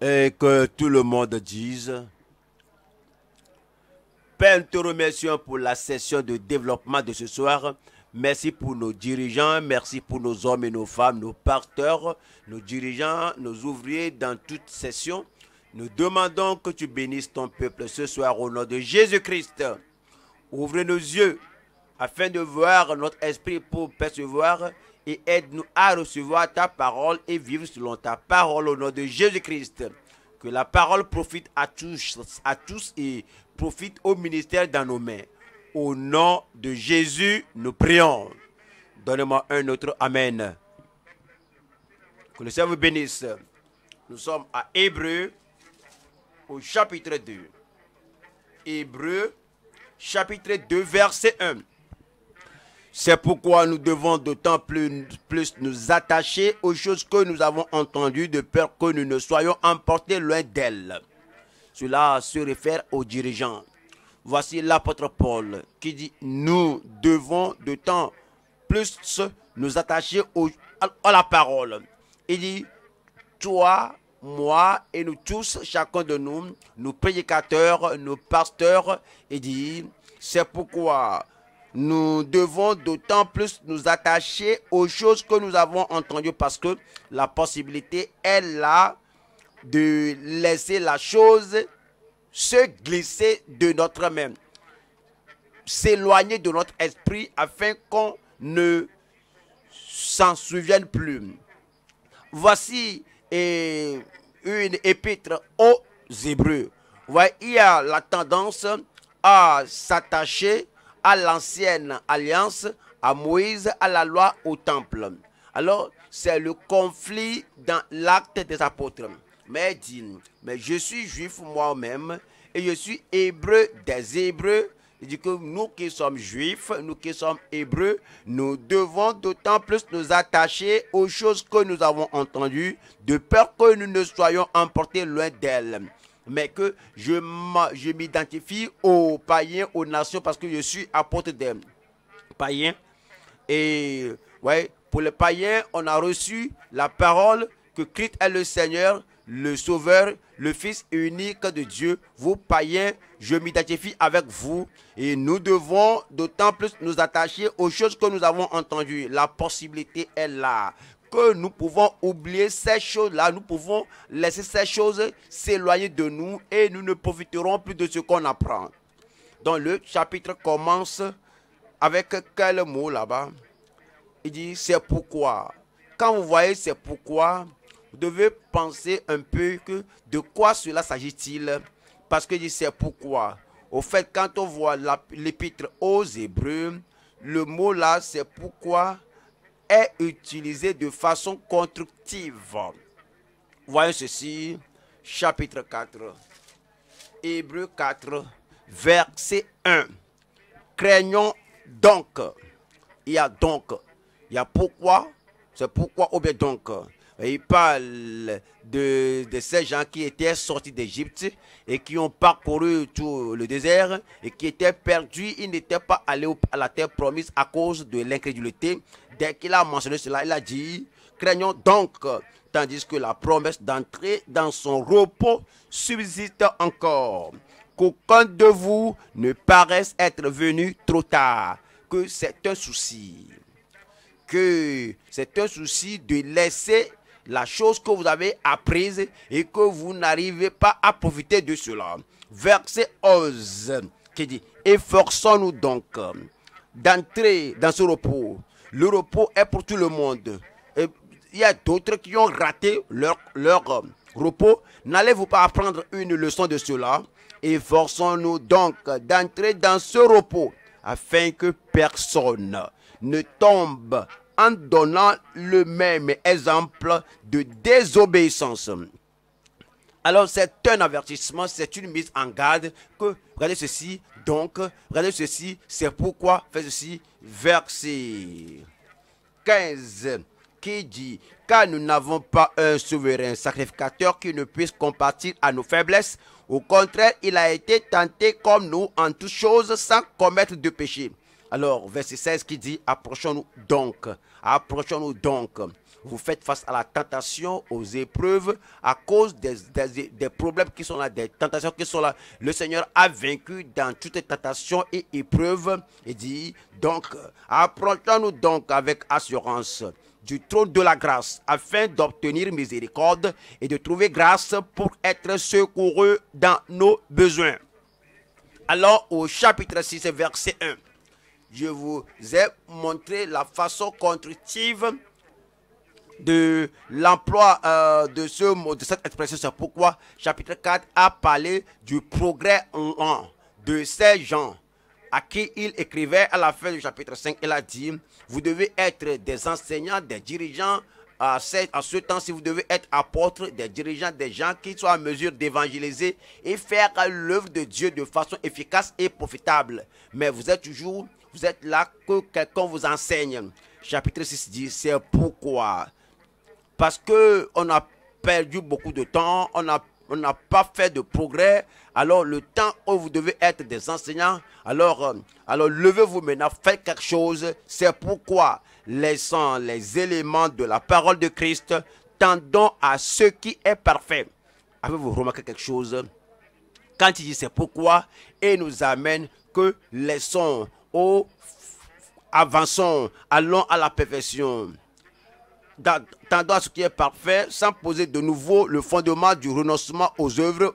et que tout le monde dise Père, nous te remercions pour la session de développement de ce soir. Merci pour nos dirigeants, merci pour nos hommes et nos femmes, nos parteurs, nos dirigeants, nos ouvriers dans toute session. Nous demandons que tu bénisses ton peuple ce soir au nom de Jésus-Christ. Ouvrez nos yeux afin de voir notre esprit pour percevoir et aide-nous à recevoir ta parole et vivre selon ta parole au nom de Jésus-Christ. Que la parole profite à tous, à tous et profite au ministère dans nos mains. Au nom de Jésus, nous prions. Donnez-moi un autre Amen. Que le Seigneur vous bénisse. Nous sommes à Hébreu au chapitre 2. Hébreu chapitre 2 verset 1. C'est pourquoi nous devons d'autant plus, plus, nous attacher aux choses que nous avons entendues de peur que nous ne soyons emportés loin d'elles. Cela se réfère aux dirigeants. Voici l'apôtre Paul qui dit, nous devons d'autant plus nous attacher à, à la parole. Il dit, toi, moi et nous tous, chacun de nous, nos prédicateurs, nos pasteurs, il dit, c'est pourquoi nous devons d'autant plus nous attacher aux choses que nous avons entendues parce que la possibilité est là de laisser la chose se glisser de notre main, s'éloigner de notre esprit afin qu'on ne s'en souvienne plus. Voici une épître aux Hébreux. il y a la tendance à s'attacher à l'ancienne alliance, à Moïse, à la loi, au temple. Alors, c'est le conflit dans l'acte des apôtres. Mais dit, mais je suis juif moi-même et je suis hébreu des hébreux. Il dit que nous qui sommes juifs, nous qui sommes hébreux, nous devons d'autant plus nous attacher aux choses que nous avons entendues, de peur que nous ne soyons emportés loin d'elles mais que je m'identifie aux païens, aux nations, parce que je suis apôtre des païens. Et ouais, pour les païens, on a reçu la parole que Christ est le Seigneur, le Sauveur, le Fils unique de Dieu. Vous, païens, je m'identifie avec vous. Et nous devons d'autant plus nous attacher aux choses que nous avons entendues. La possibilité est là nous pouvons oublier ces choses-là, nous pouvons laisser ces choses s'éloigner de nous et nous ne profiterons plus de ce qu'on apprend. Donc le chapitre commence avec quel mot là-bas Il dit c'est pourquoi. Quand vous voyez c'est pourquoi, vous devez penser un peu que de quoi cela s'agit-il Parce que c'est pourquoi. Au fait, quand on voit l'épître aux Hébreux, le mot là, c'est pourquoi est utilisé de façon constructive. Voyons ceci, chapitre 4, Hébreu 4, verset 1. Craignons donc. Il y a donc. Il y a pourquoi. C'est pourquoi ou bien donc. il parle de, de, ces gens qui étaient sortis d'Égypte et qui ont parcouru tout le désert et qui étaient perdus. Ils n'étaient pas allés à la terre promise à cause de l'incrédulité Dès qu'il a mentionné cela, il a dit, craignons donc, tandis que la promesse d'entrer dans son repos subsiste encore. Qu'aucun de vous ne paraisse être venu trop tard, que c'est un souci. Que c'est un souci de laisser la chose que vous avez apprise et que vous n'arrivez pas à profiter de cela. Verset 11 qui dit, efforçons-nous donc d'entrer dans ce repos le repos est pour tout le monde. il y a d'autres qui ont raté leur, leur euh, repos. N'allez-vous pas apprendre une leçon de cela Efforçons-nous donc d'entrer dans ce repos afin que personne ne tombe en donnant le même exemple de désobéissance. Alors c'est un avertissement, c'est une mise en garde que, regardez ceci, donc, regardez ceci, c'est pourquoi, faites ceci, verset 15, qui dit, car nous n'avons pas un souverain sacrificateur qui ne puisse compatir à nos faiblesses, au contraire, il a été tenté comme nous en toutes choses sans commettre de péché. Alors, verset 16 qui dit, approchons-nous donc, approchons-nous donc vous faites face à la tentation, aux épreuves, à cause des, problèmes qui sont là, des tentations qui sont là. Le Seigneur a vaincu dans toutes les tentations et épreuves. Il dit, donc, approchons-nous donc avec assurance du trône de la grâce afin d'obtenir miséricorde et de trouver grâce pour être secoureux dans nos besoins. Alors au chapitre 6, verset 1, je vous ai montré la façon constructive de l'emploi euh, de, ce, mot, de cette expression. C'est pourquoi chapitre 4 a parlé du progrès en, de ces gens à qui il écrivait à la fin du chapitre 5. Il a dit, vous devez être des enseignants, des dirigeants. À ce, à ce temps, si vous devez être apôtres, des dirigeants, des gens qui soient en mesure d'évangéliser et faire l'œuvre de Dieu de façon efficace et profitable. Mais vous êtes toujours, vous êtes là que quelqu'un vous enseigne. Chapitre 6 dit, c'est pourquoi parce qu'on a perdu beaucoup de temps, on n'a pas fait de progrès. Alors le temps où vous devez être des enseignants, alors, euh, alors levez-vous maintenant, faites quelque chose. C'est pourquoi, laissant les éléments de la parole de Christ, tendons à ce qui est parfait. Avez-vous remarqué quelque chose Quand il dit c'est pourquoi, il nous amène que laissons, oh, avançons, allons à la perfection tendant à ce qui est parfait, sans poser de nouveau le fondement du renoncement aux œuvres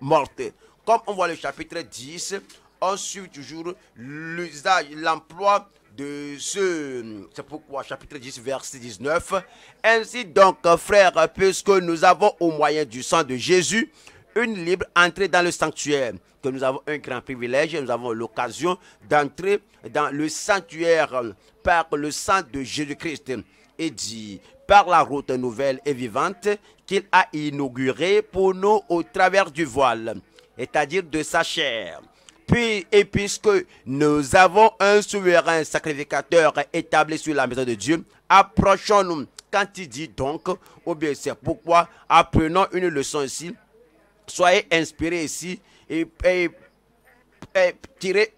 mortes. Comme on voit le chapitre 10, on suit toujours l'usage, l'emploi de ce... C'est pourquoi chapitre 10, verset 19. Ainsi donc, frère puisque nous avons au moyen du sang de Jésus une libre entrée dans le sanctuaire, que nous avons un grand privilège, nous avons l'occasion d'entrer dans le sanctuaire par le sang de Jésus-Christ et dit par la route nouvelle et vivante qu'il a inaugurée pour nous au travers du voile, c'est-à-dire de sa chair. Puis, et puisque nous avons un souverain sacrificateur établi sur la maison de Dieu, approchons-nous. Quand il dit donc, ou bien c'est pourquoi apprenons une leçon ici. Soyez inspirés ici et, et, et tirez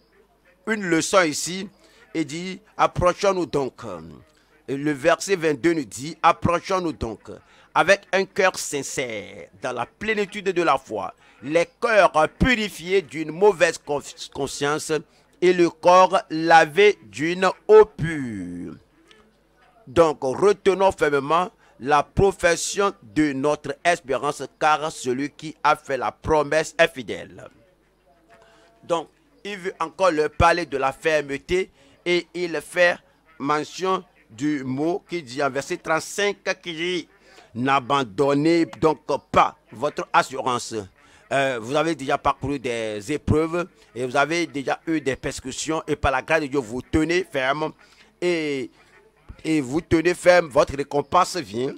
une leçon ici et dit approchons-nous donc le verset 22 nous dit, approchons-nous donc avec un cœur sincère, dans la plénitude de la foi, les cœurs purifiés d'une mauvaise conscience et le corps lavé d'une eau pure. Donc retenons fermement la profession de notre espérance, car celui qui a fait la promesse est fidèle. Donc, il veut encore leur parler de la fermeté et il fait mention du mot qui dit en verset 35 qui dit N'abandonnez donc pas votre assurance. Euh, vous avez déjà parcouru des épreuves et vous avez déjà eu des persécutions et par la grâce de Dieu, vous tenez ferme et, et vous tenez ferme, votre récompense vient.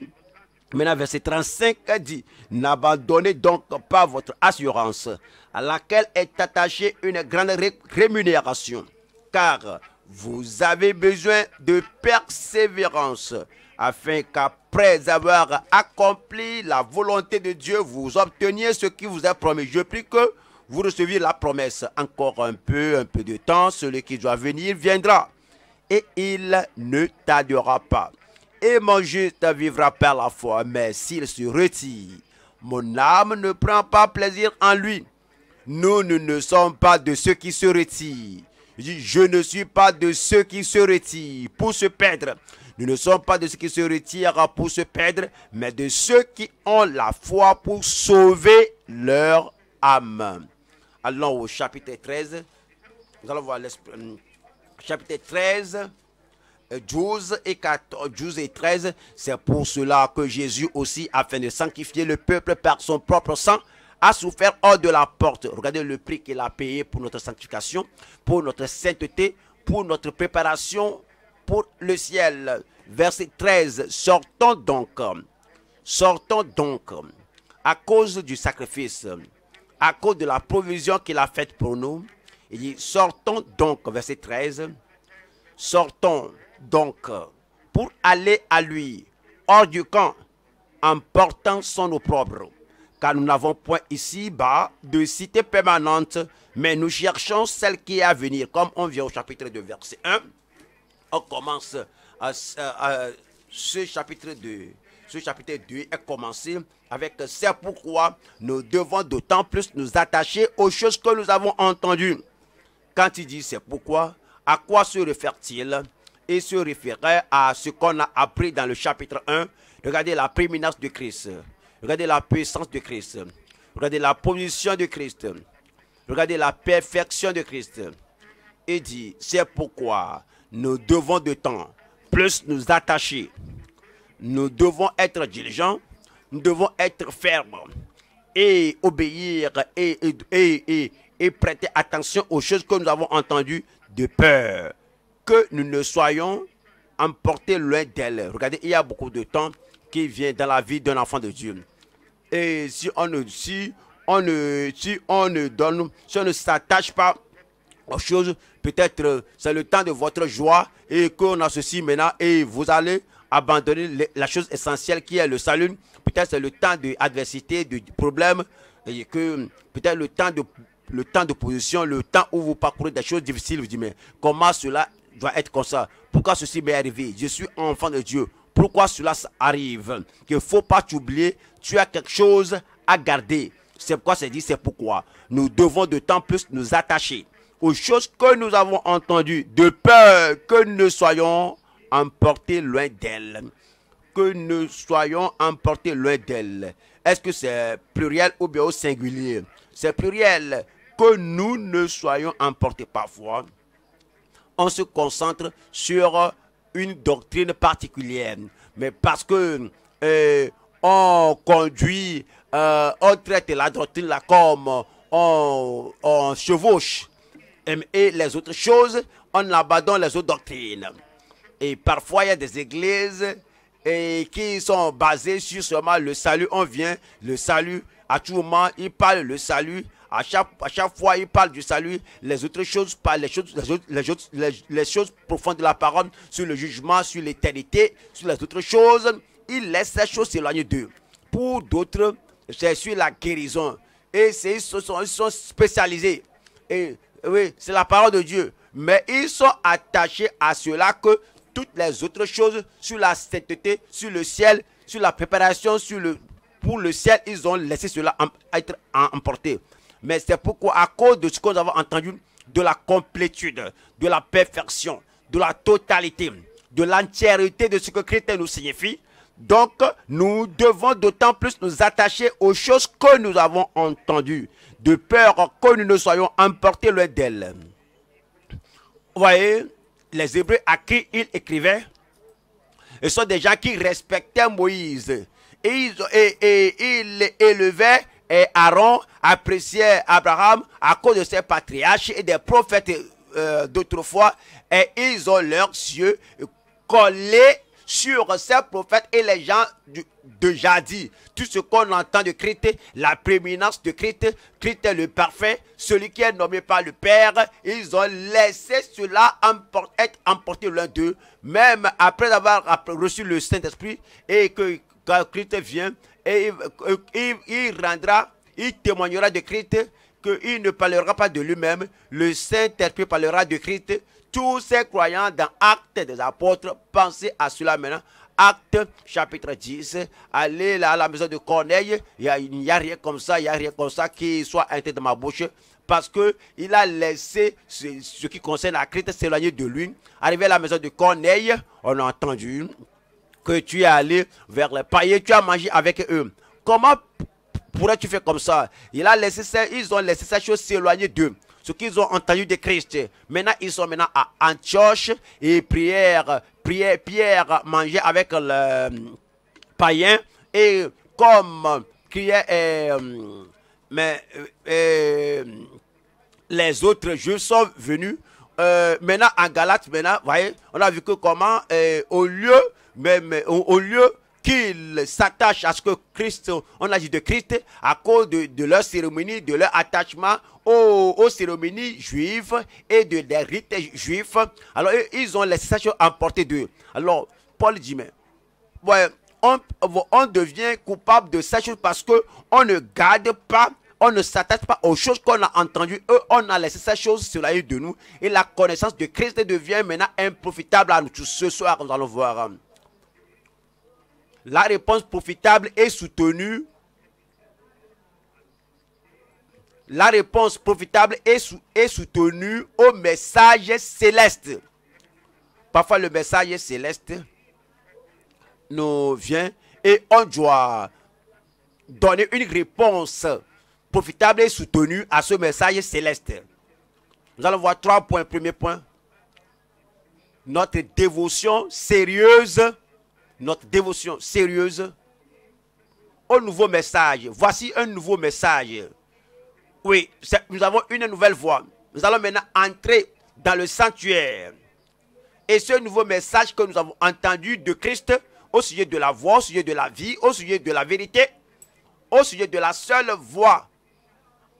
Maintenant, verset 35 dit, n'abandonnez donc pas votre assurance, à laquelle est attachée une grande rémunération, car vous avez besoin de persévérance afin qu'après avoir accompli la volonté de Dieu, vous obteniez ce qui vous a promis. Je prie que vous receviez la promesse. Encore un peu, un peu de temps, celui qui doit venir viendra. Et il ne tardera pas. Et mon juste vivra par la foi, mais s'il se retire, mon âme ne prend pas plaisir en lui. Nous, nous ne sommes pas de ceux qui se retirent je ne suis pas de ceux qui se retirent pour se perdre. Nous ne sommes pas de ceux qui se retirent pour se perdre, mais de ceux qui ont la foi pour sauver leur âme. Allons au chapitre 13. Nous allons voir euh, chapitre 13. 12 euh, et, 14, 12 et 13, c'est pour cela que Jésus aussi, afin de sanctifier le peuple par son propre sang, a souffert hors de la porte. Regardez le prix qu'il a payé pour notre sanctification, pour notre sainteté, pour notre préparation pour le ciel. Verset 13. Sortons donc, sortons donc, à cause du sacrifice, à cause de la provision qu'il a faite pour nous. Il dit, sortons donc, verset 13, sortons donc pour aller à lui, hors du camp, en portant son opprobre car nous n'avons point ici-bas de cité permanente, mais nous cherchons celle qui est à venir. Comme on vient au chapitre 2, verset 1, on commence à, ce chapitre 2. Ce chapitre 2 est commencé avec C'est pourquoi nous devons d'autant plus nous attacher aux choses que nous avons entendues. Quand il dit C'est pourquoi, à quoi se réfère-t-il Il se référait à ce qu'on a appris dans le chapitre 1. Regardez la préminence de Christ. Regardez la puissance de Christ. Regardez la position de Christ. Regardez la perfection de Christ. Et dit, c'est pourquoi nous devons de temps plus nous attacher. Nous devons être diligents. Nous devons être fermes et obéir et, et, et prêter attention aux choses que nous avons entendues de peur que nous ne soyons emportés loin d'elle. Regardez, il y a beaucoup de temps qui vient dans la vie d'un enfant de Dieu. Et si on ne, on ne, si on ne donne, si ne s'attache pas aux choses, peut-être euh, c'est le temps de votre joie et qu'on ceci maintenant et vous allez abandonner la chose essentielle qui est le salut. Peut-être c'est le temps d'adversité, de, de problème, que peut-être le temps de le temps d'opposition, le temps où vous parcourez des choses difficiles, vous dites, mais comment cela doit être comme ça Pourquoi ceci m'est arrivé Je suis enfant de Dieu pourquoi cela arrive. Il ne faut pas oublier, tu as quelque chose à garder. C'est pourquoi c'est dit, c'est pourquoi nous devons de temps plus nous attacher aux choses que nous avons entendues, de peur que nous soyons emportés loin d'elles. Que nous soyons emportés loin d'elles. Est-ce que c'est pluriel ou bien au singulier C'est pluriel. Que nous ne soyons emportés parfois. On se concentre sur une doctrine particulière, mais parce que euh, on conduit, euh, on traite la doctrine là comme on, chevauche et les autres choses, on abandonne les autres doctrines. Et parfois, il y a des églises et qui sont basées sur seulement le salut. On vient, le salut, à tout moment, il parle le salut, à chaque, à chaque fois, il parle du salut, les autres choses, les choses, les, autres, les, choses profondes de la parole, sur le jugement, sur l'éternité, sur les autres choses. Il laisse ces choses s'éloigner d'eux. Pour d'autres, c'est sur la guérison. Et ils sont, ils sont spécialisés. Et oui, c'est la parole de Dieu. Mais ils sont attachés à cela que toutes les autres choses sur la sainteté, sur le ciel, sur la préparation, sur le, pour le ciel, ils ont laissé cela être emporté. Mais c'est pourquoi, à cause de ce que nous avons entendu, de la complétude, de la perfection, de la totalité, de l'entièreté de ce que Christ nous signifie, donc, nous devons d'autant plus nous attacher aux choses que nous avons entendues, de peur que nous ne soyons emportés loin d'elles. Vous voyez, les Hébreux à qui il écrivait, ce sont des gens qui respectaient Moïse. Et ils, et, et, ils élevaient et Aaron appréciait Abraham à cause de ses patriarches et des prophètes euh, d'autrefois, et ils ont leurs yeux collés sur ces prophètes et les gens de jadis. Tout ce qu'on entend de Christ, la préminence de Christ, Christ est le parfait, celui qui est nommé par le Père, ils ont laissé cela être emporté l'un d'eux, même après avoir reçu le Saint-Esprit et que quand Christ vient, et il, rendra, il témoignera de Christ qu'il ne parlera pas de lui-même. Le Saint-Esprit parlera de Christ. Tous ces croyants dans Actes des Apôtres, pensez à cela maintenant. acte chapitre 10, allez là à la maison de Corneille, il n'y a, rien comme ça, il n'y a rien comme ça qui soit entré dans ma bouche, parce qu'il a laissé ce, qui concerne la Christ s'éloigner de lui. Arrivé à la maison de Corneille, on a entendu que tu es allé vers les païens, tu as mangé avec eux. Comment pourrais-tu faire comme ça Il a laissé Ils ont laissé ces choses s'éloigner d'eux. Ce qu'ils ont entendu de Christ. Maintenant, ils sont maintenant à Antioche et prière, prière, Pierre mangeait avec le euh, païen. Et comme euh, euh, les autres juifs sont venus. maintenant, à Galate, maintenant, voyez, on a vu que comment, au lieu mais, au, lieu qu'ils s'attachent à ce que Christ, on a dit de Christ, à cause de, leur cérémonie, de leur attachement aux, cérémonies juives et de, des rites juifs. Alors, ils ont laissé ça emporter d'eux. Alors, Paul dit, mais, on, devient coupable de ces choses parce qu'on ne garde pas, on ne s'attache pas aux choses qu'on a entendues. Eux, on a laissé ces choses sur la de nous. Et la connaissance de Christ devient maintenant improfitable à nous tous. Ce soir, nous allons voir la réponse profitable est soutenue. La réponse profitable est, soutenue au message céleste. Parfois, le message céleste nous vient et on doit donner une réponse profitable et soutenue à ce message céleste. Nous allons voir trois points. Premier point, notre dévotion sérieuse notre dévotion sérieuse au nouveau message. Voici un nouveau message. Oui, nous avons une nouvelle voie. Nous allons maintenant entrer dans le sanctuaire. Et ce nouveau message que nous avons entendu de Christ au sujet de la voie, au sujet de la vie, au sujet de la vérité, au sujet de la seule voie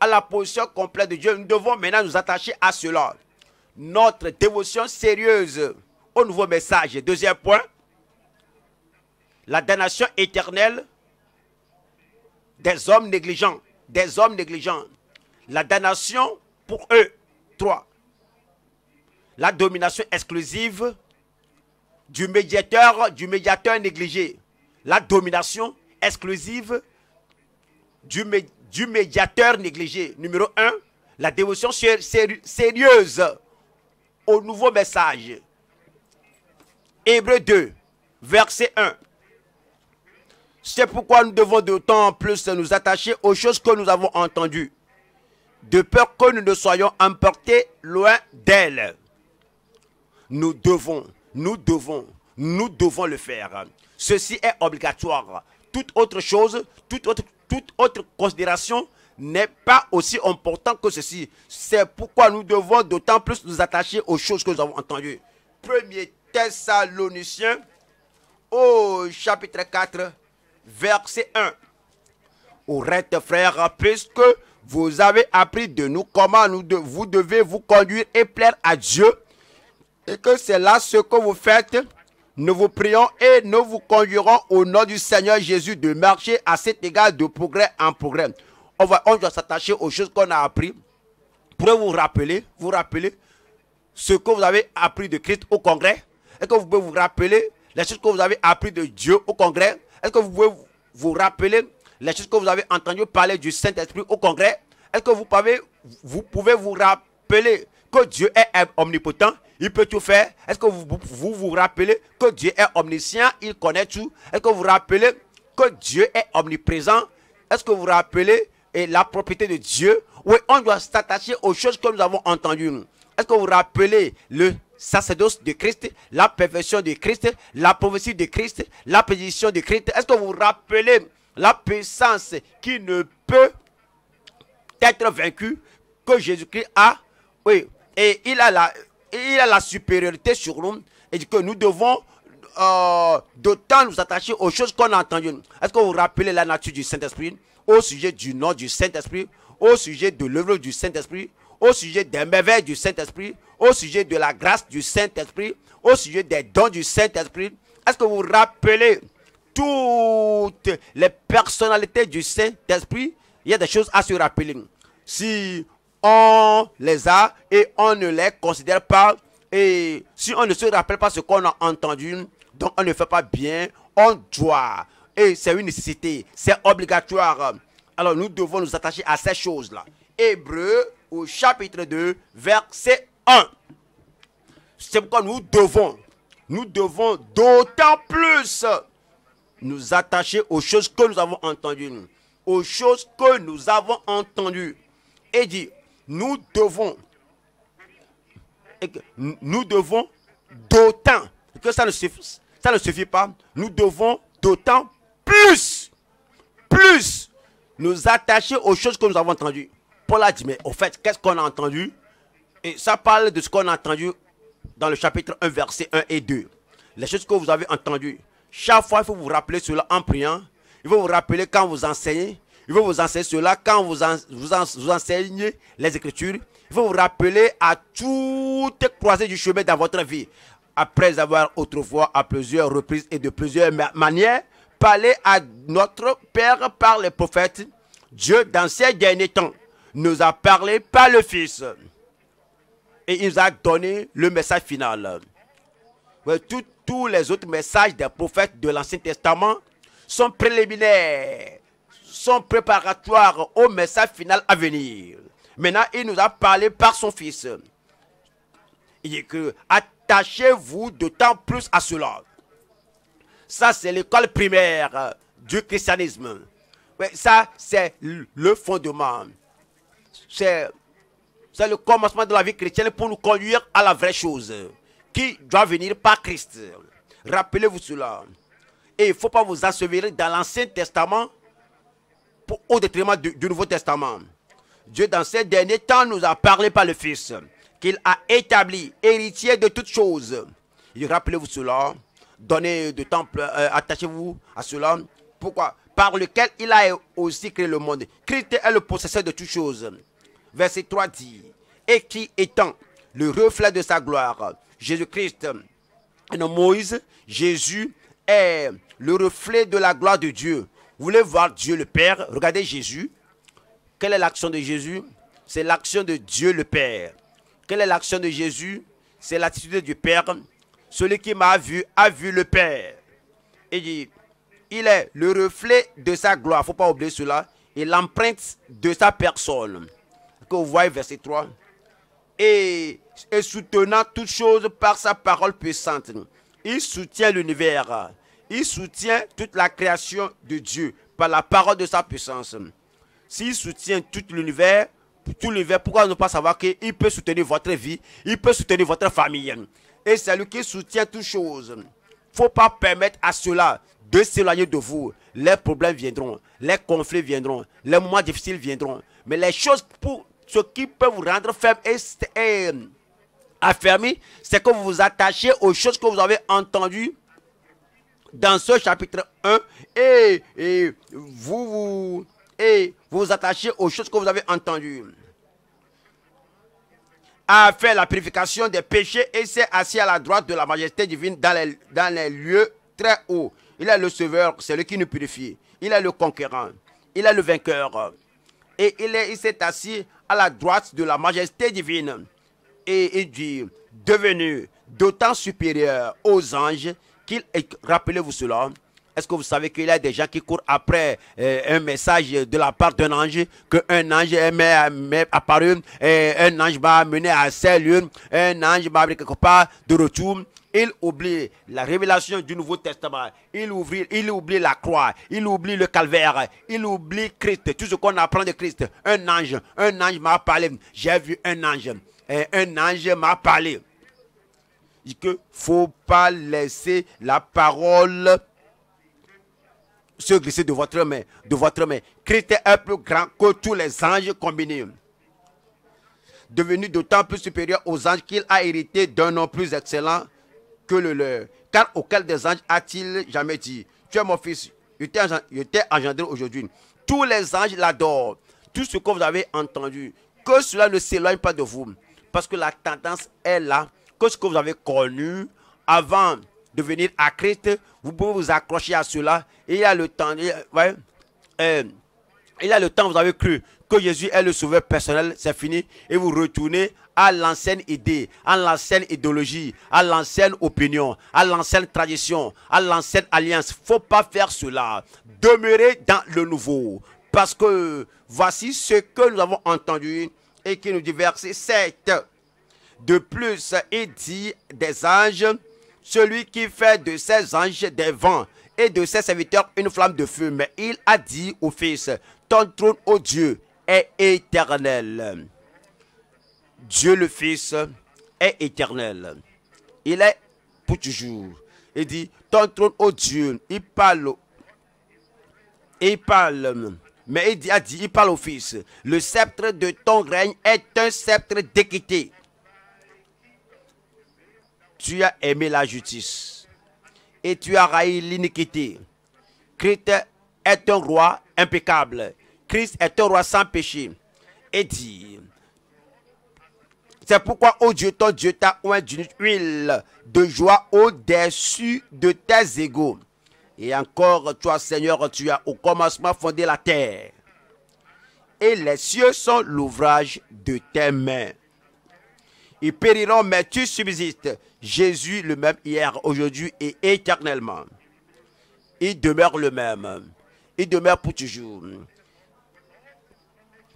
à la position complète de Dieu, nous devons maintenant nous attacher à cela. Notre dévotion sérieuse au nouveau message. Deuxième point, la damnation éternelle des hommes négligents. Des hommes négligents. La damnation pour eux. Trois. La domination exclusive du médiateur, du médiateur négligé. La domination exclusive du, médiateur négligé. Numéro un. La dévotion sérieuse au nouveau message. Hébreu 2, verset 1. C'est pourquoi nous devons d'autant plus nous attacher aux choses que nous avons entendues, de peur que nous ne soyons emportés loin d'elles. Nous devons, nous devons, nous devons le faire. Ceci est obligatoire. Toute autre chose, toute autre, considération n'est pas aussi importante que ceci. C'est pourquoi nous devons d'autant plus nous attacher aux choses que nous avons entendues. Premier Thessaloniciens, au chapitre 4, verset 1. Au reste, frères, puisque vous avez appris de nous comment vous devez vous conduire et plaire à Dieu, et que c'est là ce que vous faites, nous vous prions et nous vous conduirons au nom du Seigneur Jésus de marcher à cet égard de progrès en progrès. On, va, on doit s'attacher aux choses qu'on a apprises pour vous rappeler, vous rappeler ce que vous avez appris de Christ au congrès et que vous pouvez vous rappeler les choses que vous avez appris de Dieu au congrès est-ce que vous pouvez vous rappeler les choses que vous avez entendues parler du Saint-Esprit au Congrès Est-ce que vous pouvez, vous pouvez vous rappeler que Dieu est omnipotent il peut tout faire. Est-ce que vous, vous, rappelez que Dieu est omniscient, il connaît tout Est-ce que vous rappelez que Dieu est omniprésent Est-ce que vous rappelez la propriété de Dieu Oui, on doit s'attacher aux choses que nous avons entendues. Est-ce que vous vous rappelez le sacerdoce de Christ, la perfection de Christ, la prophétie de Christ, la position de Christ. Est-ce que vous vous rappelez la puissance qui ne peut être vaincue que Jésus-Christ a Oui, et il a, la, il a la supériorité sur nous et que nous devons euh, d'autant nous attacher aux choses qu'on a entendues. Est-ce que vous vous rappelez la nature du Saint-Esprit au sujet du nom du Saint-Esprit, au sujet de l'œuvre du Saint-Esprit, au sujet des merveilles du Saint-Esprit, au sujet de la grâce du Saint-Esprit, au sujet des dons du Saint-Esprit. Est-ce que vous vous rappelez toutes les personnalités du Saint-Esprit Il y a des choses à se rappeler. Si on les a et on ne les considère pas, et si on ne se rappelle pas ce qu'on a entendu, donc on ne fait pas bien, on doit. Et c'est une nécessité, c'est obligatoire. Alors nous devons nous attacher à ces choses-là. Hébreux au chapitre 2, verset 1. C'est pourquoi nous devons, nous devons d'autant plus nous attacher aux choses que nous avons entendues, aux choses que nous avons entendues. Et dit, nous devons, nous devons d'autant, que ça ne, suffit, ça ne suffit pas, nous devons d'autant plus, plus nous attacher aux choses que nous avons entendues. Paul a dit, mais au fait, qu'est-ce qu'on a entendu Et ça parle de ce qu'on a entendu dans le chapitre 1, verset 1 et 2. Les choses que vous avez entendues. Chaque fois, il faut vous rappeler cela en priant. Il faut vous rappeler quand vous enseignez. Il faut vous enseigner cela quand vous, vous, enseignez les Écritures. Il faut vous rappeler à toutes croisées du chemin dans votre vie. Après avoir autrefois à plusieurs reprises et de plusieurs manières parlé à notre Père par les prophètes, Dieu, dans ces derniers temps, nous a parlé par le Fils. Et il nous a donné le message final. tous les autres messages des prophètes de l'Ancien Testament sont préliminaires, sont préparatoires au message final à venir. Maintenant, il nous a parlé par son Fils. Il dit que attachez-vous d'autant plus à cela. Ça, c'est l'école primaire du christianisme. ça, c'est le fondement c'est le commencement de la vie chrétienne pour nous conduire à la vraie chose qui doit venir par Christ. Rappelez-vous cela. Et il ne faut pas vous assever dans l'Ancien Testament au détriment du, Nouveau Testament. Dieu, dans ces derniers temps, nous a parlé par le Fils, qu'il a établi héritier de toutes choses. Rappelez-vous cela. Donnez de temple, euh, attachez-vous à cela. Pourquoi Par lequel il a aussi créé le monde. Christ est le possesseur de toutes choses verset 3 dit, et qui étant le reflet de sa gloire, Jésus-Christ, Moïse, Jésus est le reflet de la gloire de Dieu. Vous voulez voir Dieu le Père, regardez Jésus. Quelle est l'action de Jésus C'est l'action de Dieu le Père. Quelle est l'action de Jésus C'est l'attitude du Père. Celui qui m'a vu a vu le Père. Il dit, il est le reflet de sa gloire. Il ne faut pas oublier cela. Et l'empreinte de sa personne que vous voyez verset 3. Et, soutenant toutes choses par sa parole puissante. Il soutient l'univers. Il soutient toute la création de Dieu par la parole de sa puissance. S'il soutient tout l'univers, tout l'univers, pourquoi ne pas savoir qu'il peut soutenir votre vie, il peut soutenir votre famille. Et c'est lui qui soutient toutes choses. Il ne faut pas permettre à cela de s'éloigner de vous. Les problèmes viendront, les conflits viendront, les moments difficiles viendront. Mais les choses pour, ce qui peut vous rendre ferme et, euh, affermi, c'est que vous vous attachez aux choses que vous avez entendues dans ce chapitre 1 et, vous, vous, et vous attachez aux choses que vous avez entendues. A fait la purification des péchés et s'est assis à la droite de la majesté divine dans les, dans les lieux très hauts. Il est le sauveur, c'est lui qui nous purifie. Il est le conquérant. Il est le vainqueur. Et il s'est assis à la droite de la majesté divine et il devenu d'autant supérieur aux anges qu'il est, rappelez-vous cela, est-ce que vous savez qu'il y a des gens qui courent après euh, un message de la part d'un ange, un ange est apparu, et un ange m'a amené à lune, un ange m'a amené quelque part de retour, il oublie la révélation du Nouveau Testament. Il oublie, il oublie la croix. Il oublie le calvaire. Il oublie Christ. Tout ce qu'on apprend de Christ. Un ange. Un ange m'a parlé. J'ai vu un ange. Et un ange m'a parlé. Il ne faut pas laisser la parole se glisser de votre main, de votre main. Christ est plus grand que tous les anges combinés. Devenu d'autant plus supérieur aux anges qu'il a hérité d'un nom plus excellent que le leur. Car auquel des anges a-t-il jamais dit, tu es mon fils, je t'ai engendré aujourd'hui. Tous les anges l'adorent. Tout ce que vous avez entendu, que cela ne s'éloigne pas de vous. Parce que la tendance est là, que ce que vous avez connu avant de venir à Christ, vous pouvez vous accrocher à cela. il y a le temps, euh, il y a le temps, vous avez cru que Jésus est le sauveur personnel, c'est fini. Et vous retournez à l'ancienne idée, à l'ancienne idéologie, à l'ancienne opinion, à l'ancienne tradition, à l'ancienne alliance. Faut pas faire cela. Demeurez dans le nouveau. Parce que voici ce que nous avons entendu et qui nous dit verset 7. De plus, il dit des anges, celui qui fait de ses anges des vents et de ses serviteurs une flamme de feu. Mais il a dit au Fils, ton trône, ô oh Dieu, est éternel. Dieu le Fils est éternel. Il est pour toujours. Il dit, ton trône, oh Dieu, il parle, il parle, mais il a dit, il parle au Fils. Le sceptre de ton règne est un sceptre d'équité. Tu as aimé la justice et tu as raillé l'iniquité. Christ est un roi impeccable. Christ est un roi sans péché. Et dit, c'est pourquoi, ô oh Dieu, ton Dieu t'a oint d'une huile de joie au-dessus de tes égaux. Et encore, toi, Seigneur, tu as au commencement fondé la terre. Et les cieux sont l'ouvrage de tes mains. Ils périront, mais tu subsistes. Jésus le même hier, aujourd'hui et éternellement. Il demeure le même. Il demeure pour toujours.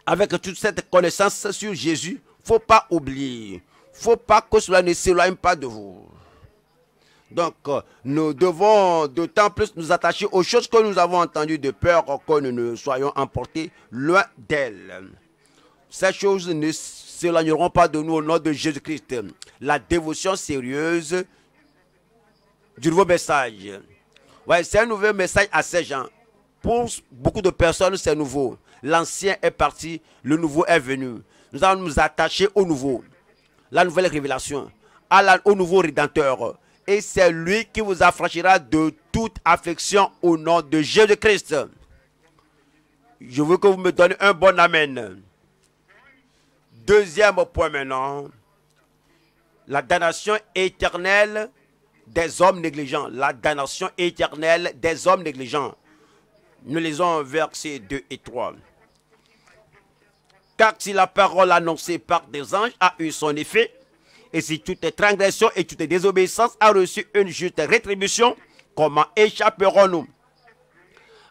Avec toute cette connaissance sur Jésus, faut pas oublier. faut pas que cela ne s'éloigne pas de vous. Donc, euh, nous devons d'autant plus nous attacher aux choses que nous avons entendues de peur que nous ne soyons emportés loin d'elles. Ces choses ne s'éloigneront pas de nous au nom de Jésus-Christ. La dévotion sérieuse du nouveau message. Ouais, c'est un nouveau message à ces gens. Pour beaucoup de personnes, c'est nouveau. L'ancien est parti, le nouveau est venu. Nous allons nous attacher au nouveau, la nouvelle révélation, au nouveau rédempteur. Et c'est lui qui vous affranchira de toute affection au nom de Jésus-Christ. Je veux que vous me donniez un bon Amen. Deuxième point maintenant, la damnation éternelle des hommes négligents. La damnation éternelle des hommes négligents. Nous lisons versets 2 et 3. Car si la parole annoncée par des anges a eu son effet, et si toute transgression et toute désobéissance a reçu une juste rétribution, comment échapperons-nous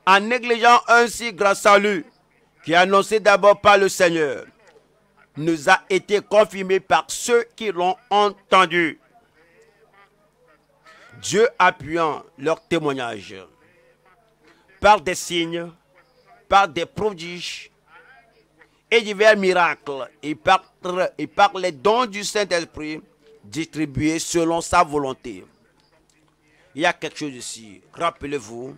En négligeant ainsi grâce à lui, qui est annoncé d'abord par le Seigneur, nous a été confirmé par ceux qui l'ont entendu. Dieu appuyant leur témoignage par des signes, par des prodiges, et divers miracles et par, et par les dons du Saint-Esprit distribués selon sa volonté. Il y a quelque chose ici. Rappelez-vous,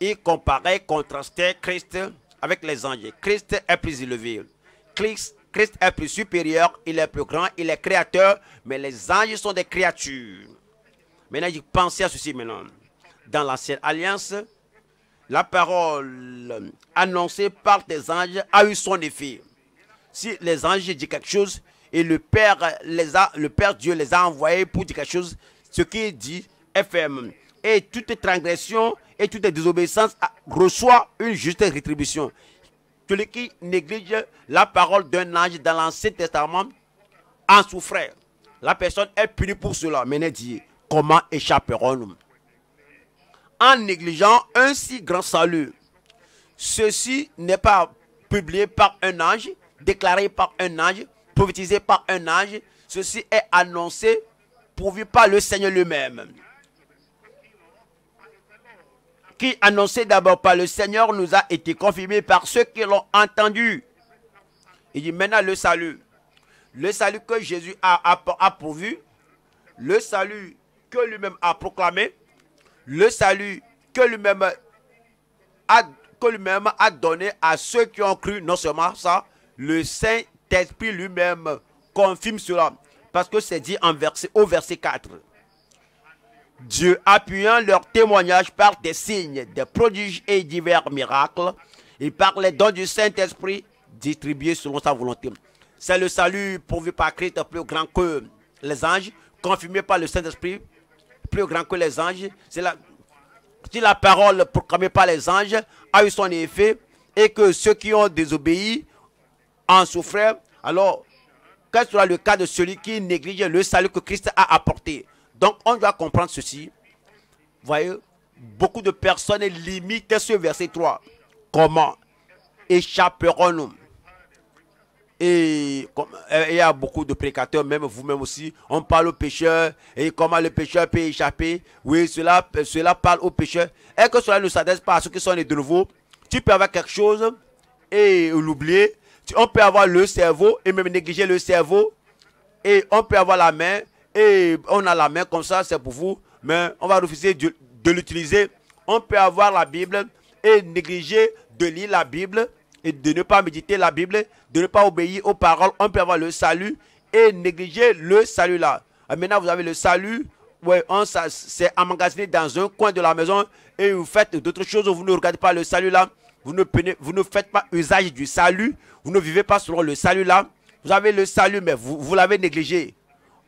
il comparait, contrastait Christ avec les anges. Christ est plus élevé. Christ, Christ est plus supérieur, il est plus grand, il est créateur, mais les anges sont des créatures. Maintenant, pensez à ceci maintenant. Dans l'ancienne alliance, la parole annoncée par tes anges a eu son effet. Si les anges disent quelque chose et le Père, les a, le Père Dieu les a envoyés pour dire quelque chose, ce est dit est ferme. Et toute transgression et toute désobéissance reçoit une juste rétribution. Celui qui néglige la parole d'un ange dans l'Ancien Testament en souffrait. La personne est punie pour cela. Mais dit, comment échapperons-nous en négligeant un si grand salut. Ceci n'est pas publié par un ange, déclaré par un ange, prophétisé par un ange. Ceci est annoncé, pourvu par le Seigneur lui-même. Qui annoncé d'abord par le Seigneur nous a été confirmé par ceux qui l'ont entendu. Il dit maintenant le salut. Le salut que Jésus a, a, pourvu, le salut que lui-même a proclamé, le salut que lui-même a, lui a donné à ceux qui ont cru, non seulement ça, le Saint-Esprit lui-même confirme cela. Parce que c'est dit en au verset 4. Dieu appuyant leur témoignage par des signes, des prodiges et divers miracles, et par les dons du Saint-Esprit distribués selon sa volonté. C'est le salut pourvu par Christ plus grand que les anges, confirmé par le Saint-Esprit plus grand que les anges. La, si la parole proclamée par les anges a eu son effet et que ceux qui ont désobéi en souffraient, alors quel sera le cas de celui qui néglige le salut que Christ a apporté Donc on doit comprendre ceci. Voyez, beaucoup de personnes limitent ce verset 3. Comment échapperons-nous et euh, il y a beaucoup de prédicateurs, même vous-même aussi. On parle aux pécheurs et comment le pécheur peut échapper. Oui, cela, euh, cela parle aux pécheurs. Et que cela ne s'adresse pas à ceux qui sont les de nouveau. Tu peux avoir quelque chose et l'oublier. On peut avoir le cerveau et même négliger le cerveau. Et on peut avoir la main et on a la main comme ça, c'est pour vous. Mais on va refuser de l'utiliser. On peut avoir la Bible et négliger de lire la Bible et de ne pas méditer la Bible, de ne pas obéir aux paroles, on peut avoir le salut et négliger le salut là. Ah, maintenant, vous avez le salut, ouais, on s'est emmagasiné dans un coin de la maison et vous faites d'autres choses, vous ne regardez pas le salut là, vous ne, vous ne faites pas usage du salut, vous ne vivez pas selon le salut là. Vous avez le salut, mais vous, vous l'avez négligé.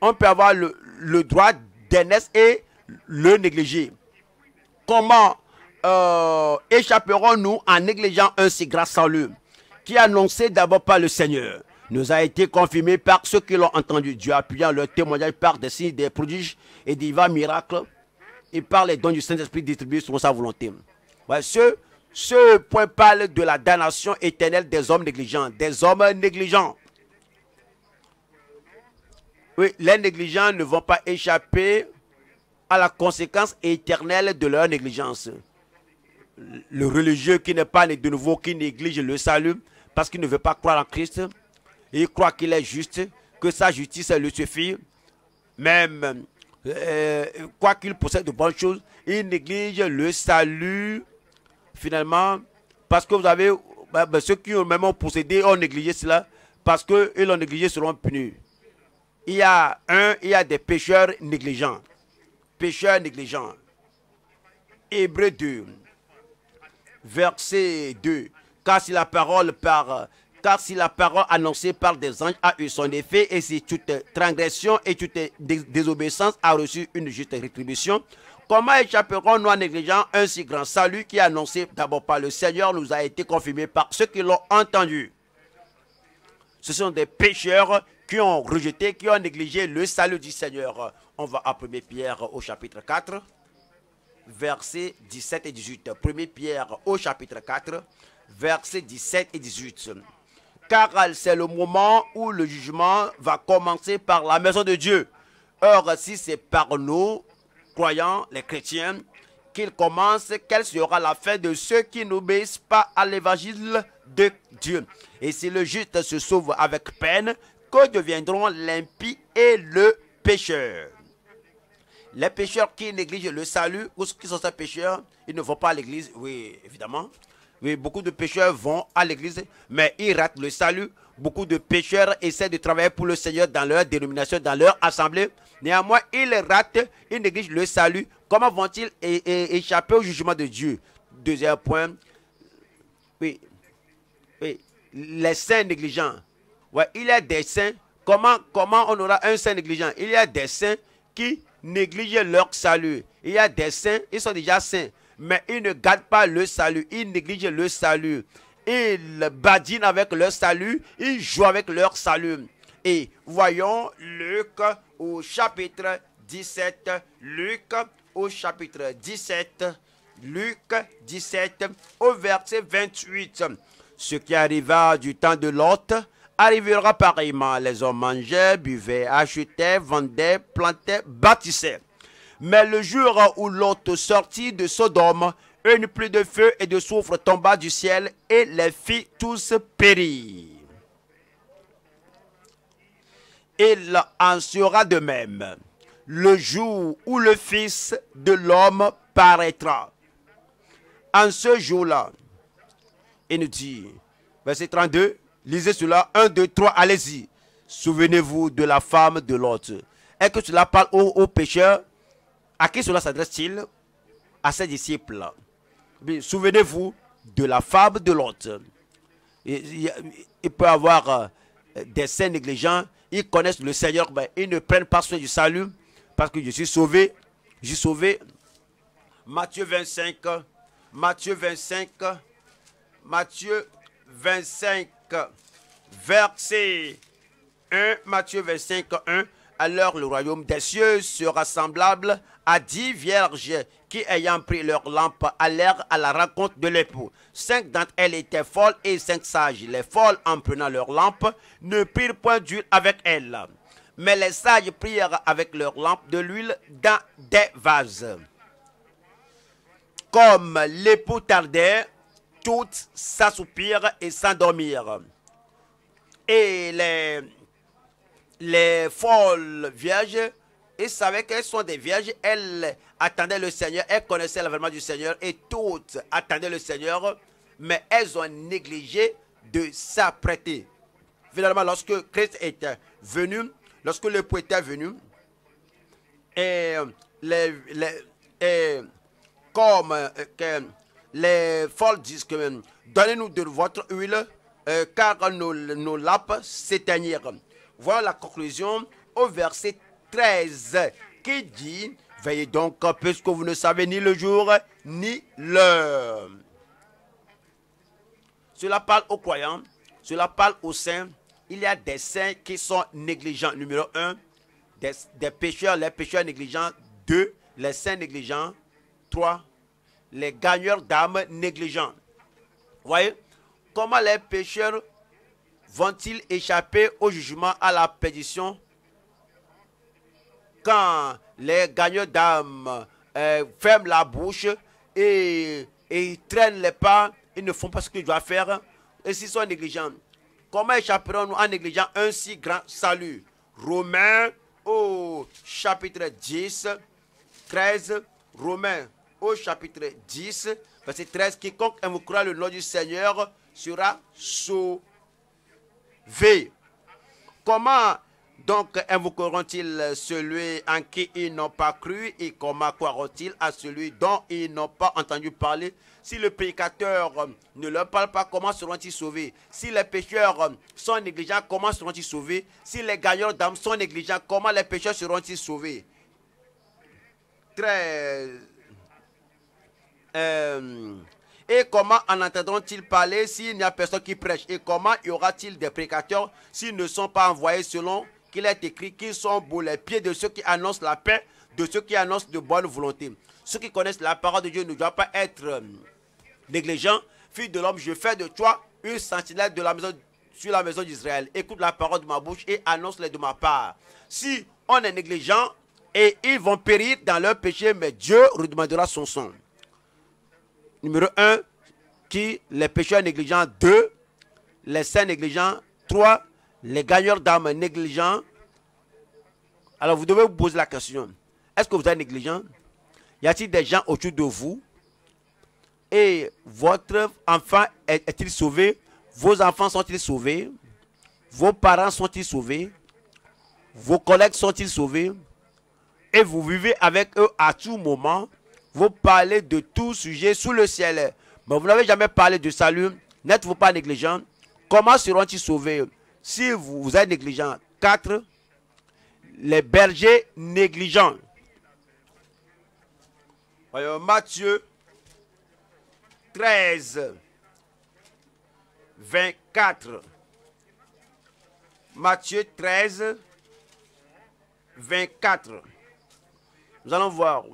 On peut avoir le, le droit d'aînesse et le négliger. Comment euh, échapperons-nous en négligeant ainsi grâce à lui qui annonçait annoncé d'abord par le Seigneur nous a été confirmé par ceux qui l'ont entendu. Dieu appuyant leur témoignage par des signes, des prodiges et des divins miracles et par les dons du Saint-Esprit distribués selon sa volonté. ce, ce point parle de la damnation éternelle des hommes négligents. Des hommes négligents. Oui, les négligents ne vont pas échapper à la conséquence éternelle de leur négligence le religieux qui n'est pas né de nouveau, qui néglige le salut parce qu'il ne veut pas croire en Christ, il croit qu'il est juste, que sa justice lui suffit, même euh, quoi qu'il possède de bonnes choses, il néglige le salut finalement parce que vous avez bah, bah, ceux qui ont même possédé ont négligé cela parce qu'ils l'ont négligé seront punis. Il y a un, il y a des pécheurs négligents. Pécheurs négligents. Hébreu 2 verset 2. Car si la parole par car si la parole annoncée par des anges a eu son effet et si toute transgression et toute désobéissance a reçu une juste rétribution, comment échapperons-nous en négligeant un si grand salut qui est annoncé d'abord par le Seigneur nous a été confirmé par ceux qui l'ont entendu ce sont des pécheurs qui ont rejeté, qui ont négligé le salut du Seigneur. On va à 1 Pierre au chapitre 4 versets 17 et 18. 1 Pierre au chapitre 4, versets 17 et 18. Car c'est le moment où le jugement va commencer par la maison de Dieu. Or, si c'est par nous, croyants, les chrétiens, qu'il commence, quelle sera la fin de ceux qui n'obéissent pas à l'évangile de Dieu. Et si le juste se sauve avec peine, que deviendront l'impie et le pécheur les pécheurs qui négligent le salut ou ceux qui sont ces pécheurs, ils ne vont pas à l'église. Oui, évidemment. Oui, beaucoup de pécheurs vont à l'église, mais ils ratent le salut. Beaucoup de pécheurs essaient de travailler pour le Seigneur dans leur dénomination, dans leur assemblée. Néanmoins, ils ratent, ils négligent le salut. Comment vont-ils échapper au jugement de Dieu Deuxième point. Oui. oui. Les saints négligents. Ouais, il y a des saints. Comment, comment on aura un saint négligent Il y a des saints qui négligent leur salut. Il y a des saints, ils sont déjà saints, mais ils ne gardent pas le salut, ils négligent le salut. Ils badinent avec leur salut, ils jouent avec leur salut. Et voyons Luc au chapitre 17. Luc au chapitre 17. Luc 17 au verset 28. Ce qui arriva du temps de Lot, arrivera pareillement. Les hommes mangeaient, buvaient, achetaient, vendaient, plantaient, bâtissaient. Mais le jour où l'autre sortit de Sodome, une pluie de feu et de soufre tomba du ciel et les fit tous périr. Il en sera de même le jour où le Fils de l'homme paraîtra. En ce jour-là, il nous dit, verset 32, Lisez cela, 1, 2, 3, allez-y. Souvenez-vous de la femme de l'autre. Est-ce que cela parle aux, pécheurs À qui cela s'adresse-t-il À ses disciples. Souvenez-vous de la femme de l'autre. Il, peut peut avoir euh, des saints négligents. Ils connaissent le Seigneur, ils ne prennent pas soin du salut parce que je suis sauvé. Je suis sauvé. Matthieu 25. Matthieu 25. Matthieu 25 verset 1, Matthieu 25, 1. Alors le royaume des cieux sera semblable à dix vierges qui, ayant pris leur lampe, allèrent à la rencontre de l'époux. Cinq d'entre elles étaient folles et cinq sages. Les folles, en prenant leur lampe, ne prirent point d'huile avec elles. Mais les sages prirent avec leur lampe de l'huile dans des vases. Comme l'époux tardait, toutes s'assoupirent et s'endormirent. Et les, les folles vierges, ils savaient qu'elles sont des vierges, elles attendaient le Seigneur, elles connaissaient l'avènement du Seigneur et toutes attendaient le Seigneur, mais elles ont négligé de s'apprêter. Finalement, lorsque Christ est venu, lorsque le poète est venu, et, les, comme euh, les folles disent que euh, donnez-nous de votre huile, euh, car nos, nos lampes s'éteigniront. Voilà la conclusion au verset 13 qui dit, veillez donc, puisque vous ne savez ni le jour ni l'heure. Cela parle aux croyants, cela parle aux saints. Il y a des saints qui sont négligents. Numéro 1, des, des pécheurs, les pécheurs négligents. 2, les saints négligents. 3, les gagneurs d'âme négligents. Voyez comment les pécheurs vont-ils échapper au jugement, à la pétition. quand les gagneurs d'âmes euh, ferment la bouche et, et traînent les pas, ils ne font pas ce qu'ils doivent faire et s'ils sont négligents. Comment échapperons-nous en négligeant un si grand salut Romains au chapitre 10, 13, Romains au chapitre 10, verset 13, quiconque invoquera le nom du Seigneur sera sauvé. Comment donc invoqueront-ils celui en qui ils n'ont pas cru et comment croiront-ils à celui dont ils n'ont pas entendu parler Si le prédicateur ne leur parle pas, comment seront-ils sauvés Si les pécheurs sont négligents, comment seront-ils sauvés Si les gagnants d'âme sont négligents, comment les pécheurs seront-ils sauvés Très euh, et comment en entendront-ils parler s'il n'y a personne qui prêche Et comment y aura-t-il des prédicateurs s'ils ne sont pas envoyés selon qu'il est écrit qu'ils sont pour les pieds de ceux qui annoncent la paix, de ceux qui annoncent de bonne volonté Ceux qui connaissent la parole de Dieu ne doivent pas être euh, négligents. Fils de l'homme, je fais de toi une sentinelle de la maison, sur la maison d'Israël. Écoute la parole de ma bouche et annonce-les de ma part. Si on est négligent, et ils vont périr dans leur péché, mais Dieu redemandera son sang numéro 1, qui les pécheurs négligents. 2, les saints négligents. 3, les gagneurs d'âme négligents. Alors vous devez vous poser la question. Est-ce que vous êtes négligent Y a-t-il des gens autour de vous Et votre enfant est-il sauvé Vos enfants sont-ils sauvés Vos parents sont-ils sauvés Vos collègues sont-ils sauvés Et vous vivez avec eux à tout moment vous parlez de tout sujet sous le ciel. Mais vous n'avez jamais parlé de salut. N'êtes-vous pas négligent Comment seront-ils sauvés si vous, êtes négligent 4. Les bergers négligents. Voyons Matthieu 13, 24. Matthieu 13, 24. Nous allons voir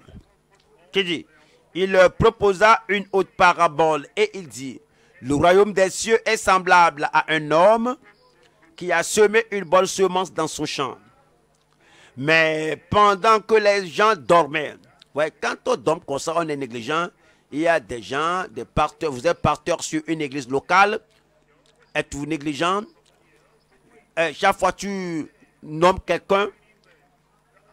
qui dit, il leur proposa une autre parabole et il dit, le royaume des cieux est semblable à un homme qui a semé une bonne semence dans son champ. Mais pendant que les gens dormaient, ouais, quand on dorme, comme ça, on est négligent. Il y a des gens, des parteurs, vous êtes parteur sur une église locale. Êtes-vous négligent? Euh, chaque fois tu nommes quelqu'un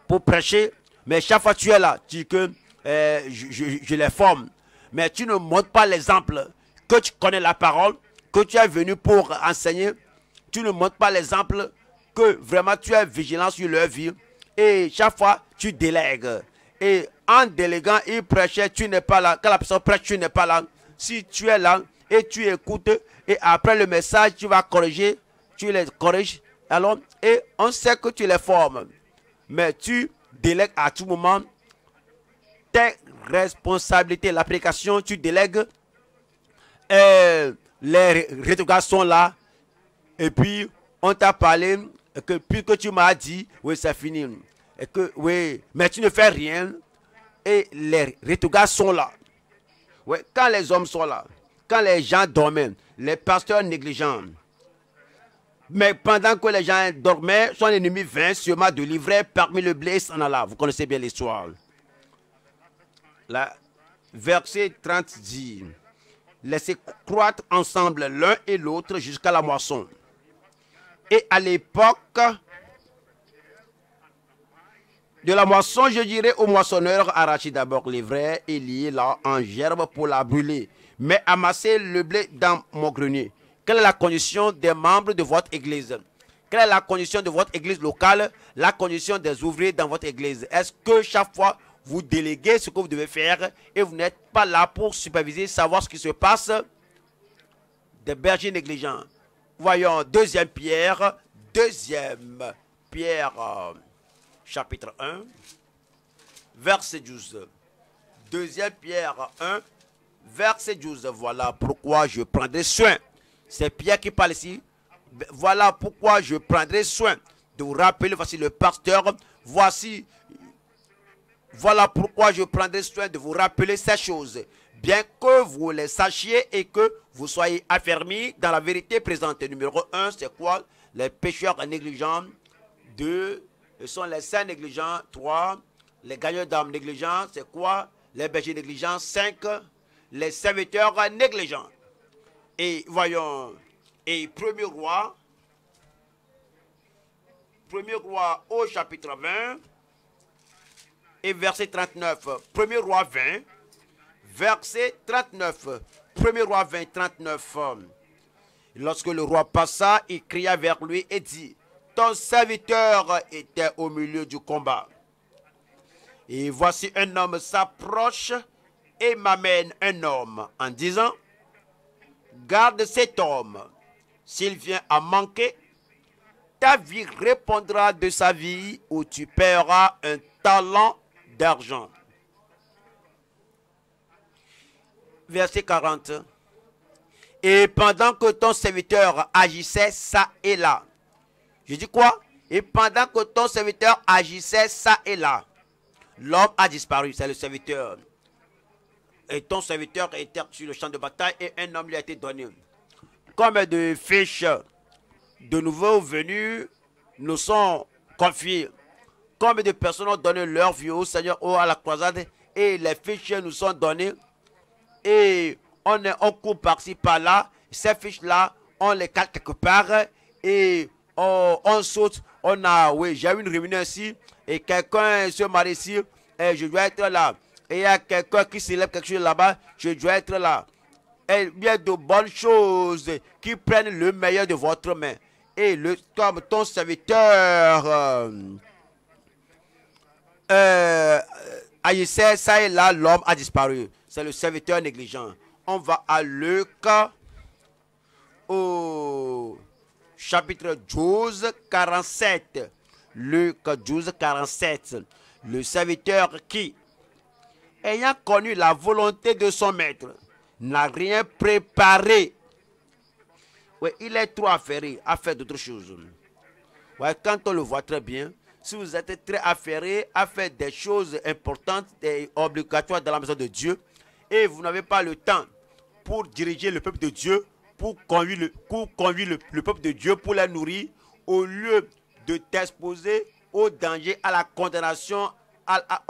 pour prêcher, mais chaque fois tu es là, tu dis que euh, je, les forme. Mais tu ne montres pas l'exemple que tu connais la parole, que tu es venu pour enseigner. Tu ne montres pas l'exemple que vraiment tu es vigilant sur leur vie. Et chaque fois, tu délègues. Et en déléguant, ils prêchaient, tu n'es pas là. Quand la personne prêche, tu n'es pas là. Si tu es là et tu écoutes, et après le message, tu vas corriger, tu les corriges. Alors, et on sait que tu les formes. Mais tu délègues à tout moment tes responsabilités. L'application, tu délègues. Et euh, les rétrogrades sont là. Et puis, on t'a parlé. que, puis que tu m'as dit, oui, c'est fini. Et que, oui, mais tu ne fais rien. Et les rétrogrades sont là. Oui, quand les hommes sont là, quand les gens dormaient, les pasteurs négligents. Mais pendant que les gens dormaient, son ennemi vint sûrement de livrer parmi le blé s'en là. Vous connaissez bien l'histoire. La verset 30 dit, laissez croître ensemble l'un et l'autre jusqu'à la moisson. Et à l'époque de la moisson, je dirais au moissonneur, arrachez d'abord les vrais et liez-la en gerbe pour la brûler, mais amassez le blé dans mon grenier. Quelle est la condition des membres de votre église Quelle est la condition de votre église locale La condition des ouvriers dans votre église Est-ce que chaque fois vous déléguez ce que vous devez faire et vous n'êtes pas là pour superviser, savoir ce qui se passe des bergers négligents. Voyons, deuxième Pierre, deuxième Pierre, chapitre 1, verset 12. Deuxième Pierre 1, verset 12. Voilà pourquoi je prendrai soin. C'est Pierre qui parle ici. Voilà pourquoi je prendrai soin de vous rappeler, voici le pasteur, voici voilà pourquoi je prendrai soin de vous rappeler ces choses, bien que vous les sachiez et que vous soyez affermis dans la vérité présente. Numéro 1, c'est quoi Les pécheurs négligents. 2, ce sont les saints négligents. 3, les gagnants d'armes négligents. C'est quoi Les bergers négligents. 5, les serviteurs négligents. Et voyons, et premier roi, premier roi au chapitre 20 et verset 39. 1 roi 20, verset 39. 1 roi 20, 39. Lorsque le roi passa, il cria vers lui et dit, Ton serviteur était au milieu du combat. Et voici un homme s'approche et m'amène un homme en disant, Garde cet homme, s'il vient à manquer, ta vie répondra de sa vie ou tu paieras un talent d'argent. Verset 40. Et pendant que ton serviteur agissait ça et là. Je dis quoi Et pendant que ton serviteur agissait ça et là. L'homme a disparu, c'est le serviteur. Et ton serviteur était sur le champ de bataille et un homme lui a été donné. Comme de fiches de nouveaux venus nous sont confiés Combien de personnes ont donné leur vie au Seigneur à la croisade et les fiches nous sont données et on, est, en court par-ci, par-là. Ces fiches-là, on les cale quelque part et on, saute. On a, oui, j'ai eu une réunion ici et quelqu'un se marie ici et je dois être là. Et il y a quelqu'un qui célèbre quelque chose là-bas, je dois être là. Et il y a de bonnes choses qui prennent le meilleur de votre main. Et le, comme ton serviteur. Euh, euh, ça et là, l'homme a disparu. C'est le serviteur négligent. On va à Luc au chapitre 12, 47. Luc 12, 47. Le serviteur qui, ayant connu la volonté de son maître, n'a rien préparé. Oui, il est trop affairé à faire d'autres choses. Ouais, quand on le voit très bien, si vous êtes très affairé à faire des choses importantes et obligatoires dans la maison de Dieu, et vous n'avez pas le temps pour diriger le peuple de Dieu, pour conduire, le, le, peuple de Dieu, pour la nourrir, au lieu de t'exposer au danger, à la condamnation, à, à,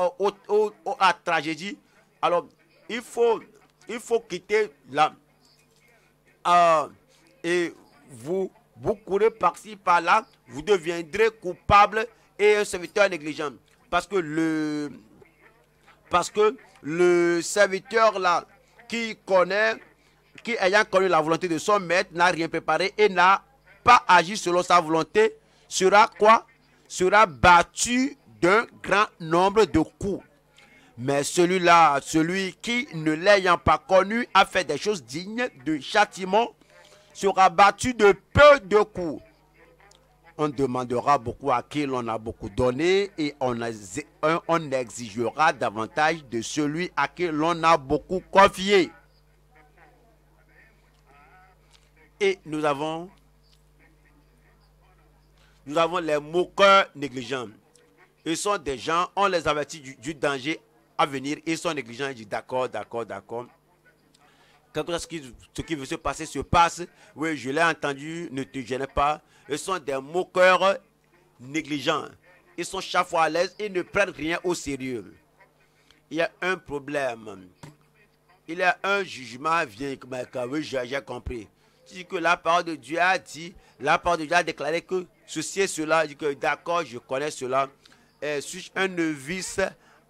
la tragédie. Alors, il faut, il faut quitter là ah, et vous, vous courez par-ci, par-là, vous deviendrez coupable et un serviteur négligent. Parce que le, parce que le serviteur là, qui connaît, qui ayant connu la volonté de son maître, n'a rien préparé et n'a pas agi selon sa volonté, sera quoi Sera battu d'un grand nombre de coups. Mais celui-là, celui qui ne l'ayant pas connu, a fait des choses dignes de châtiment, sera battu de peu de coups on demandera beaucoup à qui l'on a beaucoup donné et on, exigera davantage de celui à qui l'on a beaucoup confié. Et nous avons, nous avons les moqueurs négligents. Ils sont des gens, on les avertit du, danger à venir, ils sont négligents, ils disent d'accord, d'accord, d'accord. Quand ce qui veut se passer se passe, oui, je l'ai entendu, ne te gêne pas, ils sont des moqueurs négligents. Ils sont chaque fois à l'aise. Ils ne prennent rien au sérieux. Il y a un problème. Il y a un jugement vient j'ai compris. Tu que la parole de Dieu a dit, la parole de Dieu a déclaré que ceci et cela. que d'accord, je connais cela. Je suis un novice,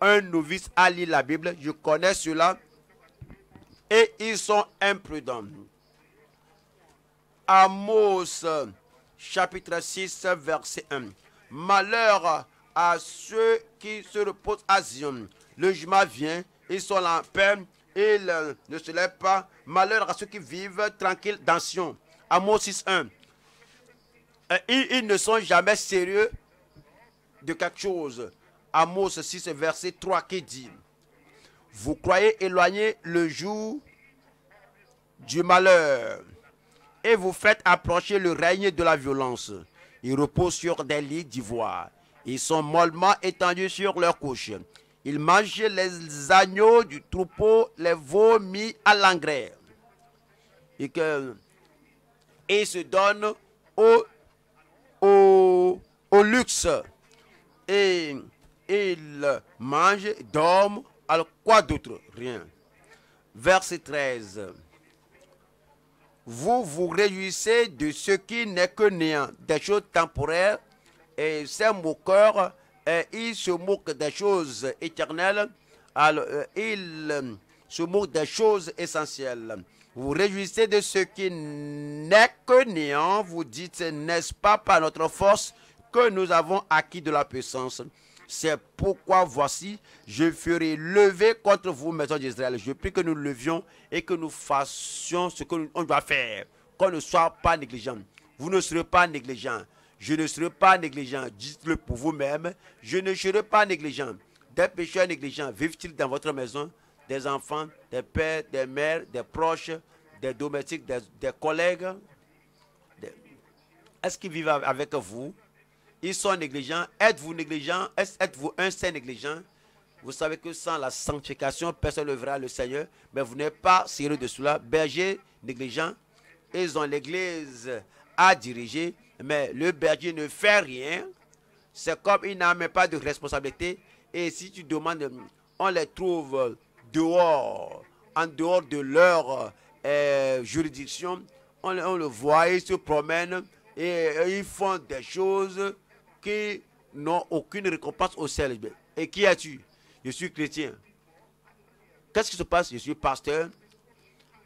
un novice à lire la Bible Je connais cela. Et ils sont imprudents. Amos chapitre 6, verset 1. Malheur à ceux qui se reposent à Zion. Le jugement vient, ils sont en peine, ils ne se lèvent pas. Malheur à ceux qui vivent tranquilles dans Sion. Amos 6, 1. ils ne sont jamais sérieux de quelque chose. Amos 6, verset 3 qui dit, Vous croyez éloigner le jour du malheur et vous faites approcher le règne de la violence. Ils reposent sur des lits d'ivoire. Ils sont mollement étendus sur leur couches. Ils mangent les agneaux du troupeau, les veaux mis à l'engrais. Et, que, se donnent au, au, luxe. Et ils mangent, dorment, alors quoi d'autre Rien. Verset 13 vous vous réjouissez de ce qui n'est que néant, des choses temporaires, et ces moqueurs, et il se moque des choses éternelles, euh, il euh, se moque des choses essentielles. Vous réjouissez de ce qui n'est que néant, vous dites, n'est-ce pas par notre force que nous avons acquis de la puissance c'est pourquoi voici, je ferai lever contre vous, maison d'Israël. Je prie que nous levions et que nous fassions ce qu'on doit faire. Qu'on ne soit pas négligent. Vous ne serez pas négligent. Je ne serai pas négligent. Dites-le pour vous-même. Je ne serai pas négligent. Des pécheurs négligents vivent-ils dans votre maison Des enfants, des pères, des mères, des proches, des domestiques, des, collègues Est-ce qu'ils vivent avec vous ils sont négligents. Êtes-vous négligent Êtes-vous un saint négligent Vous savez que sans la sanctification, personne ne verra le Seigneur. Mais vous n'êtes pas sérieux de cela. Berger négligent. Ils ont l'église à diriger. Mais le berger ne fait rien. C'est comme il n'a même pas de responsabilité. Et si tu demandes, on les trouve dehors, en dehors de leur euh, juridiction. On, le voit, ils se promènent et ils font des choses qui n'ont aucune récompense au ciel. Et qui es-tu Je suis chrétien. Qu'est-ce qui se passe Je suis pasteur.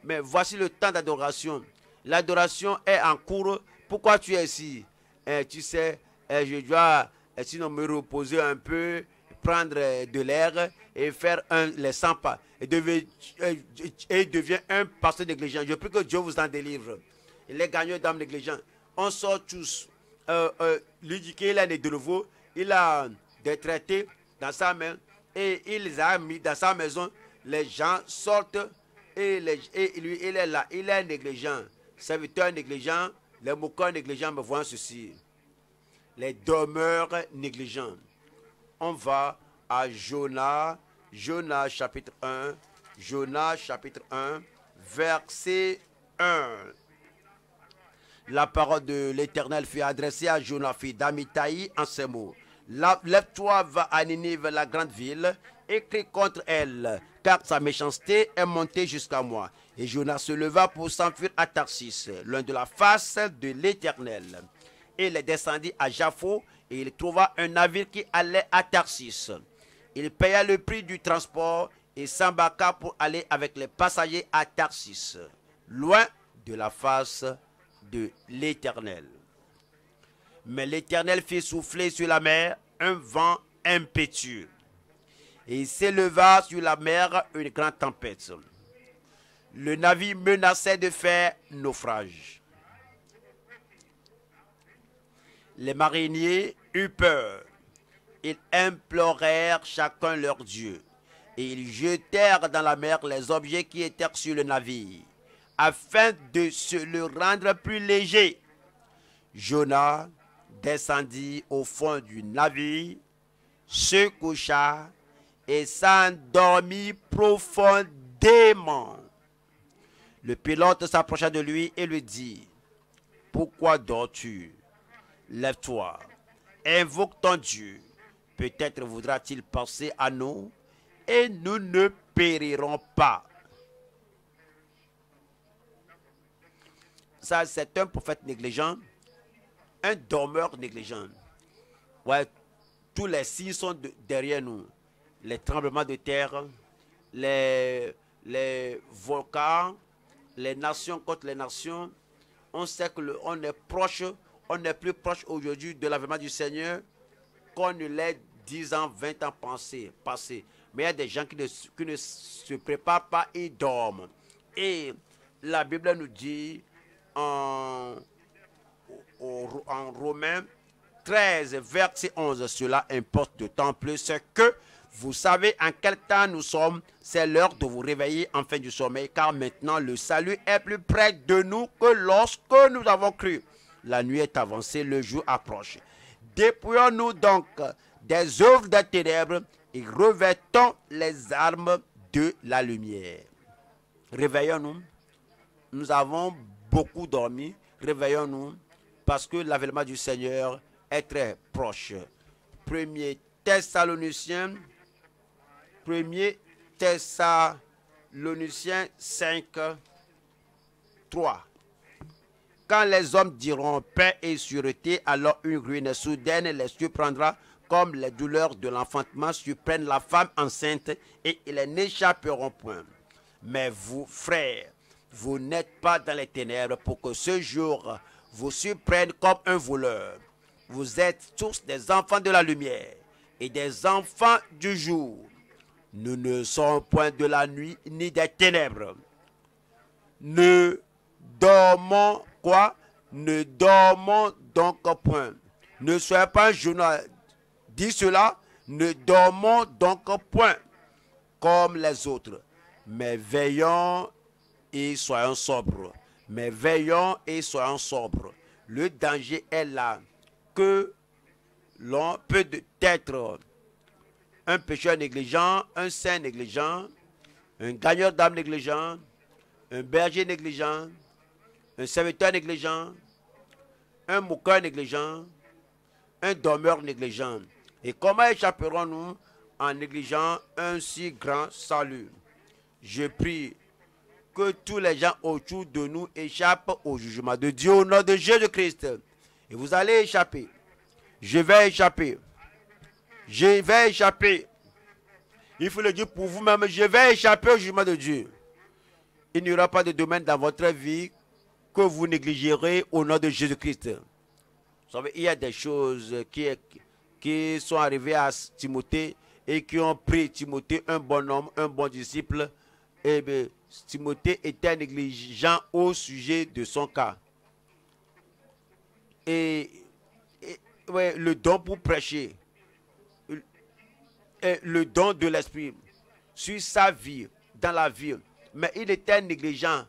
Mais voici le temps d'adoration. L'adoration est en cours. Pourquoi tu es ici eh, Tu sais, eh, je dois eh, sinon me reposer un peu, prendre de l'air et faire un, les 100 pas. Et, devait, devient un pasteur négligent. Je prie que Dieu vous en délivre. Les gagnants d'âme négligents. On sort tous euh, euh, lui dit qu'il est né de nouveau, il a des traités dans sa main et il les a mis dans sa maison. Les gens sortent et, lui, il est là, il est négligent. Serviteur négligent, les moqueurs négligents me voient ceci. Les demeures négligentes On va à Jonas, Jonas chapitre 1, Jonas chapitre 1, verset 1. La parole de l'Éternel fut adressée à Jonas, fille d'Amitai, en ces mots. Lève-toi, va à Ninive, la grande ville, et crie contre elle, car sa méchanceté est montée jusqu'à moi. Et Jonas se leva pour s'enfuir à Tarsis, loin de la face de l'Éternel. Il descendit à Jaffo, et il trouva un navire qui allait à Tarsis. Il paya le prix du transport et s'embarqua pour aller avec les passagers à Tarsis, loin de la face l'Éternel. Mais l'Éternel fit souffler sur la mer un vent impétueux. Et il s'éleva sur la mer une grande tempête. Le navire menaçait de faire naufrage. Les mariniers eurent peur. Ils implorèrent chacun leur Dieu. Et ils jetèrent dans la mer les objets qui étaient sur le navire afin de se le rendre plus léger. Jonah descendit au fond du navire, se coucha et s'endormit profondément. Le pilote s'approcha de lui et lui dit, Pourquoi dors-tu Lève-toi, invoque ton Dieu. Peut-être voudra-t-il penser à nous et nous ne périrons pas. ça c'est un prophète négligent, un dormeur négligent. Ouais, tous les signes sont derrière nous. Les tremblements de terre, les, les volcans, les nations contre les nations. On sait que on est proche, on est plus proche aujourd'hui de l'avènement du Seigneur qu'on ne l'est 10 ans, 20 ans passés. Passé. Mais il y a des gens qui ne, se préparent pas, et dorment. Et la Bible nous dit en, en Romains 13, verset 11, cela importe temps plus que vous savez en quel temps nous sommes, c'est l'heure de vous réveiller en fin du sommeil, car maintenant le salut est plus près de nous que lorsque nous avons cru. La nuit est avancée, le jour approche. Dépouillons-nous donc des œuvres des ténèbres et revêtons les armes de la lumière. Réveillons-nous. Nous avons beaucoup dormi. Réveillons-nous parce que l'avènement du Seigneur est très proche. Premier Thessalonicien, premier Thessaloniciens 5, 3. Quand les hommes diront paix et sûreté, alors une ruine soudaine les surprendra, comme les douleurs de l'enfantement surprennent la femme enceinte, et ils n'échapperont point. Mais vous, frères, vous n'êtes pas dans les ténèbres pour que ce jour vous surprenne comme un voleur. Vous êtes tous des enfants de la lumière et des enfants du jour. Nous ne sommes point de la nuit ni des ténèbres. Ne dormons quoi Ne dormons donc point. Ne soyez pas journal. Dis cela, ne dormons donc point comme les autres, mais veillons et soyons sobres. Mais veillons et soyons sobres. Le danger est là que l'on peut être un pécheur négligent, un saint négligent, un gagneur d'âme négligent, un berger négligent, un serviteur négligent, un moqueur négligent, un dormeur négligent. Et comment échapperons-nous en négligeant un si grand salut Je prie que tous les gens autour de nous échappent au jugement de Dieu au nom de Jésus-Christ. Et vous allez échapper. Je vais échapper. Je vais échapper. Il faut le dire pour vous-même, je vais échapper au jugement de Dieu. Il n'y aura pas de domaine dans votre vie que vous négligerez au nom de Jésus-Christ. savez, il y a des choses qui, qui sont arrivées à Timothée et qui ont pris Timothée, un bon homme, un bon disciple. Et eh bien, Timothée était négligent au sujet de son cas. Et, le don pour prêcher, euh, le don de l'esprit sur sa vie, dans la ville. Mais il était négligent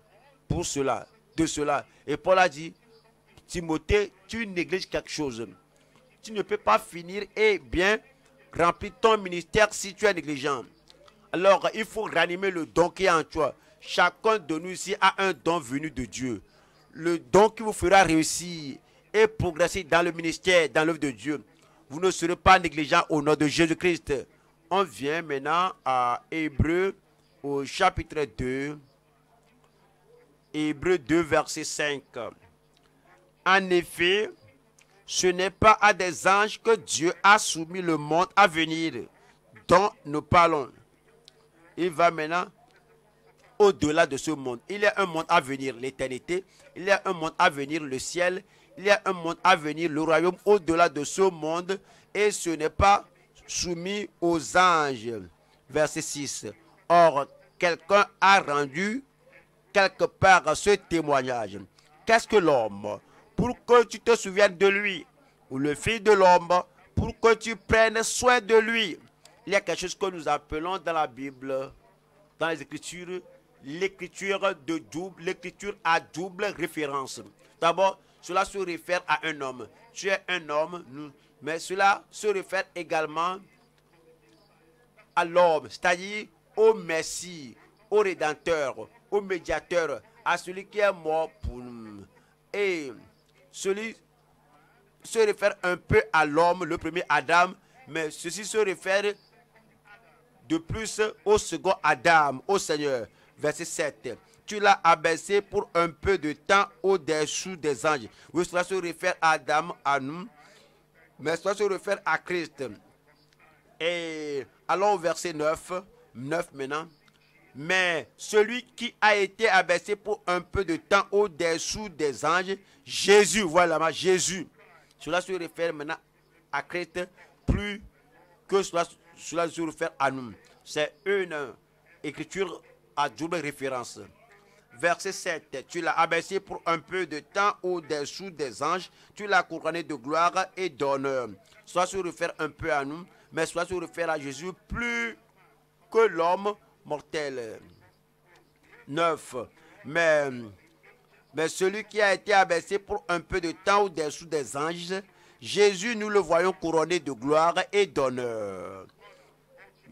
pour cela, de cela. Et Paul a dit, Timothée, tu négliges quelque chose. Tu ne peux pas finir et bien remplir ton ministère si tu es négligent. Alors, il faut ranimer le don qui est en toi. Chacun de nous ici a un don venu de Dieu. Le don qui vous fera réussir et progresser dans le ministère, dans l'œuvre de Dieu. Vous ne serez pas négligent au nom de Jésus-Christ. On vient maintenant à Hébreu au chapitre 2. Hébreu 2, verset 5. En effet, ce n'est pas à des anges que Dieu a soumis le monde à venir dont nous parlons. Il va maintenant au-delà de ce monde. Il y a un monde à venir, l'éternité. Il y a un monde à venir, le ciel. Il y a un monde à venir, le royaume au-delà de ce monde. Et ce n'est pas soumis aux anges. Verset 6. Or, quelqu'un a rendu quelque part ce témoignage. Qu'est-ce que l'homme Pour que tu te souviennes de lui. Ou le fils de l'homme, pour que tu prennes soin de lui. Il y a quelque chose que nous appelons dans la Bible, dans les Écritures, l'écriture de double, l'écriture à double référence. D'abord, cela se réfère à un homme. Tu es un homme, mais cela se réfère également à l'homme, c'est-à-dire au Messie, au Rédempteur, au Médiateur, à celui qui est mort pour nous. Et celui se réfère un peu à l'homme, le premier Adam, mais ceci se réfère de plus au second Adam, au Seigneur verset 7. Tu l'as abaissé pour un peu de temps au-dessous des anges. Oui, cela se réfère à Adam, à nous, mais cela se réfère à Christ. Et allons au verset 9, 9 maintenant. Mais celui qui a été abaissé pour un peu de temps au-dessous des anges, Jésus, voilà, Jésus. Cela se réfère maintenant à Christ plus que cela, cela se réfère à nous. C'est une écriture à double référence. Verset 7, tu l'as abaissé pour un peu de temps au-dessous des anges, tu l'as couronné de gloire et d'honneur. Soit se faire un peu à nous, mais soit se refaire à Jésus plus que l'homme mortel. 9. Mais, mais celui qui a été abaissé pour un peu de temps au-dessous des anges, Jésus, nous le voyons couronné de gloire et d'honneur.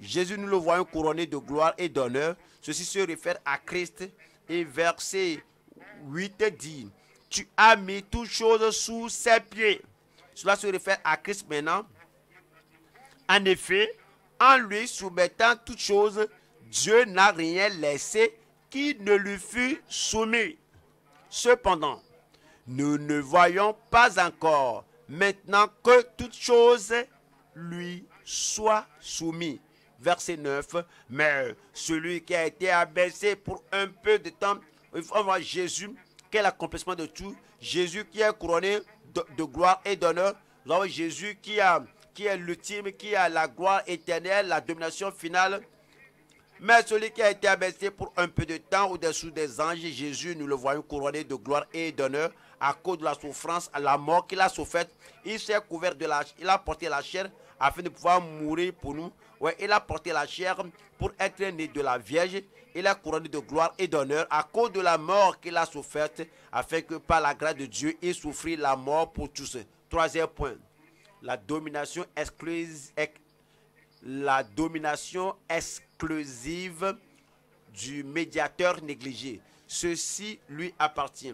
Jésus, nous le voyons couronné de gloire et d'honneur. Ceci se réfère à Christ et verset 8 dit, tu as mis toutes choses sous ses pieds. Cela se réfère à Christ maintenant. En effet, en lui soumettant toutes choses, Dieu n'a rien laissé qui ne lui fût soumis. Cependant, nous ne voyons pas encore maintenant que toutes choses lui soient soumises verset 9. Mais celui qui a été abaissé pour un peu de temps, faut voit Jésus, quel accomplissement de tout. Jésus qui est couronné de, gloire et d'honneur. Jésus qui, a, qui est l'ultime, qui a la gloire éternelle, la domination finale. Mais celui qui a été abaissé pour un peu de temps au-dessous des anges, Jésus, nous le voyons couronné de gloire et d'honneur à cause de la souffrance, à la mort qu'il a souffert. Il s'est couvert de la, il a porté la chair afin de pouvoir mourir pour nous. Ouais, il a porté la chair pour être né de la Vierge. Il a couronné de gloire et d'honneur à cause de la mort qu'il a soufferte, afin que par la grâce de Dieu, il souffrit la mort pour tous. Troisième point, la domination exclusive, la domination exclusive du médiateur négligé. Ceci lui appartient.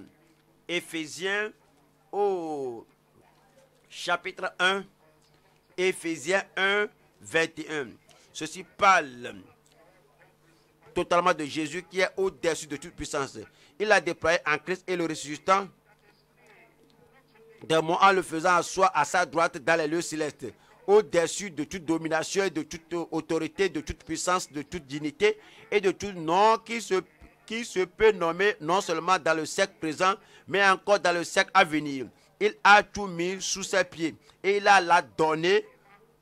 Éphésiens au chapitre 1, Éphésiens 1 21. Ceci parle totalement de Jésus qui est au-dessus de toute puissance. Il a déployé en Christ et le ressuscitant des en le faisant asseoir à sa droite dans les lieux célestes. Au-dessus de toute domination de toute autorité, de toute puissance, de toute dignité et de tout nom qui se, qui se peut nommer non seulement dans le siècle présent, mais encore dans le siècle à venir. Il a tout mis sous ses pieds et il a la donné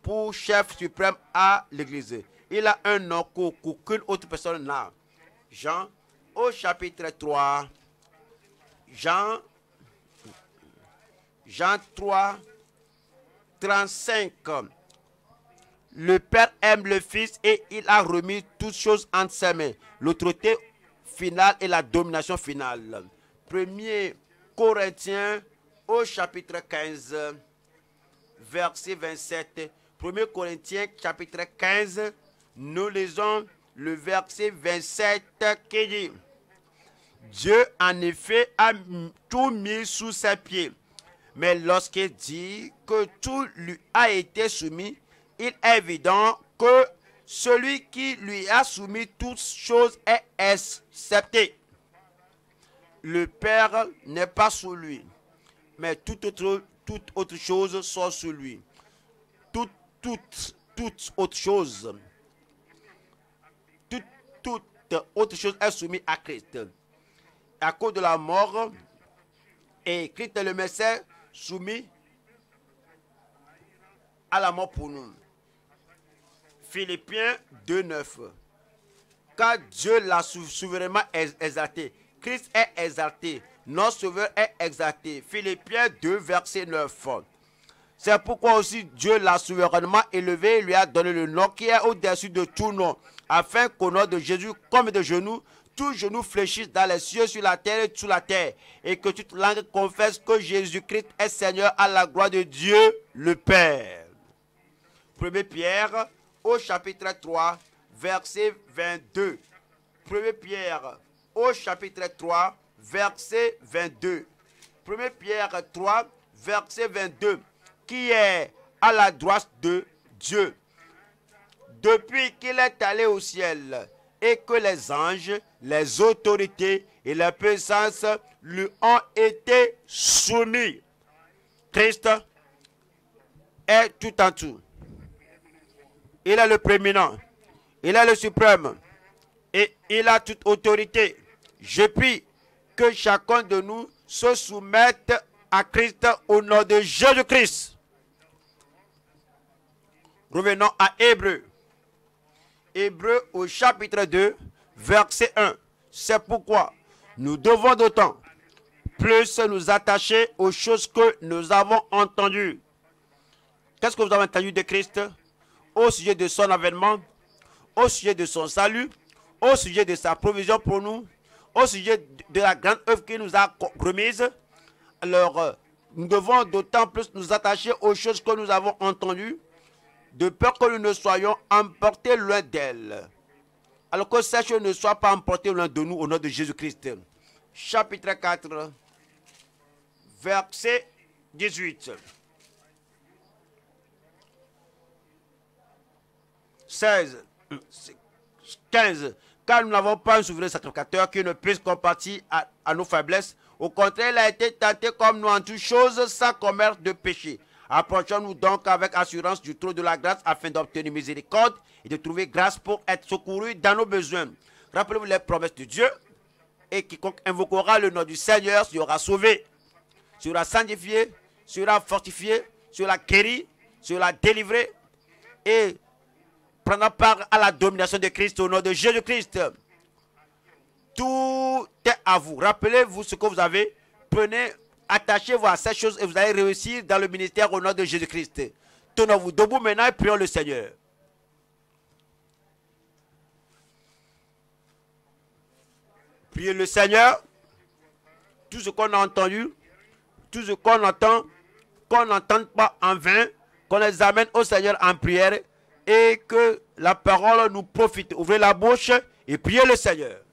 pour chef suprême à l'Église. Il a un nom qu'aucune autre personne n'a. Jean, au chapitre 3, Jean, Jean 3, 35. Le Père aime le Fils et il a remis toutes choses entre ses mains. L'autorité finale et la domination finale. Premier Corinthiens au chapitre 15, verset 27. 1 Corinthiens chapitre 15, nous lisons le verset 27 qui dit, Dieu en effet a tout mis sous ses pieds, mais lorsqu'il dit que tout lui a été soumis, il est évident que celui qui lui a soumis toutes choses est accepté. Le Père n'est pas sous lui, mais toute autre, toute autre chose soit sous lui toute, autre chose, toute, toute autre chose est soumise à Christ. À cause de la mort, et Christ est le Messie soumis à la mort pour nous. Philippiens 2.9 Car Dieu l'a souverainement exalté. Christ est exalté. Notre sauveur est exalté. Philippiens 2, verset 9. C'est pourquoi aussi Dieu l'a souverainement élevé et lui a donné le nom qui est au-dessus de tout nom, afin qu'au nom de Jésus, comme de genoux, tous genoux fléchissent dans les cieux, sur la terre et sous la terre, et que toute langue confesse que Jésus-Christ est Seigneur à la gloire de Dieu le Père. 1 Pierre au chapitre 3, verset 22. 1 Pierre au chapitre 3, verset 22. 1 Pierre 3, verset 22 qui est à la droite de Dieu. Depuis qu'il est allé au ciel et que les anges, les autorités et la puissance lui ont été soumis. Christ est tout en tout. Il est le préminent. Il est le suprême. Et il a toute autorité. Je prie que chacun de nous se soumette à Christ au nom de Jésus-Christ. Revenons à Hébreu. Hébreu au chapitre 2, verset 1. C'est pourquoi nous devons d'autant plus nous attacher aux choses que nous avons entendues. Qu'est-ce que vous avez entendu de Christ au sujet de son avènement, au sujet de son salut, au sujet de sa provision pour nous, au sujet de la grande œuvre qu'il nous a remise. Alors, euh, nous devons d'autant plus nous attacher aux choses que nous avons entendues, de peur que nous ne soyons emportés loin d'elle. Alors que sache ne soit pas emportée loin de nous au nom de Jésus-Christ. Chapitre 4, verset 18. « 16, 15. Car nous n'avons pas un souverain sacrificateur qui ne puisse compatir à, nos faiblesses. Au contraire, il a été tenté comme nous en toutes choses sans commerce de péché. Approchons-nous donc avec assurance du trône de la grâce afin d'obtenir miséricorde et de trouver grâce pour être secouru dans nos besoins. Rappelez-vous les promesses de Dieu. Et quiconque invoquera le nom du Seigneur sera sauvé, sera sanctifié, sera fortifié, sera guéri, sera délivré et prendra part à la domination de Christ au nom de Jésus-Christ. Tout est à vous. Rappelez-vous ce que vous avez. Prenez Attachez-vous à ces choses et vous allez réussir dans le ministère au nom de Jésus-Christ. Tenons-vous debout maintenant et prions le Seigneur. Priez le Seigneur. Tout ce qu'on a entendu, tout ce qu'on entend, qu'on n'entende pas en vain, qu'on les amène au Seigneur en prière et que la parole nous profite. Ouvrez la bouche et priez le Seigneur.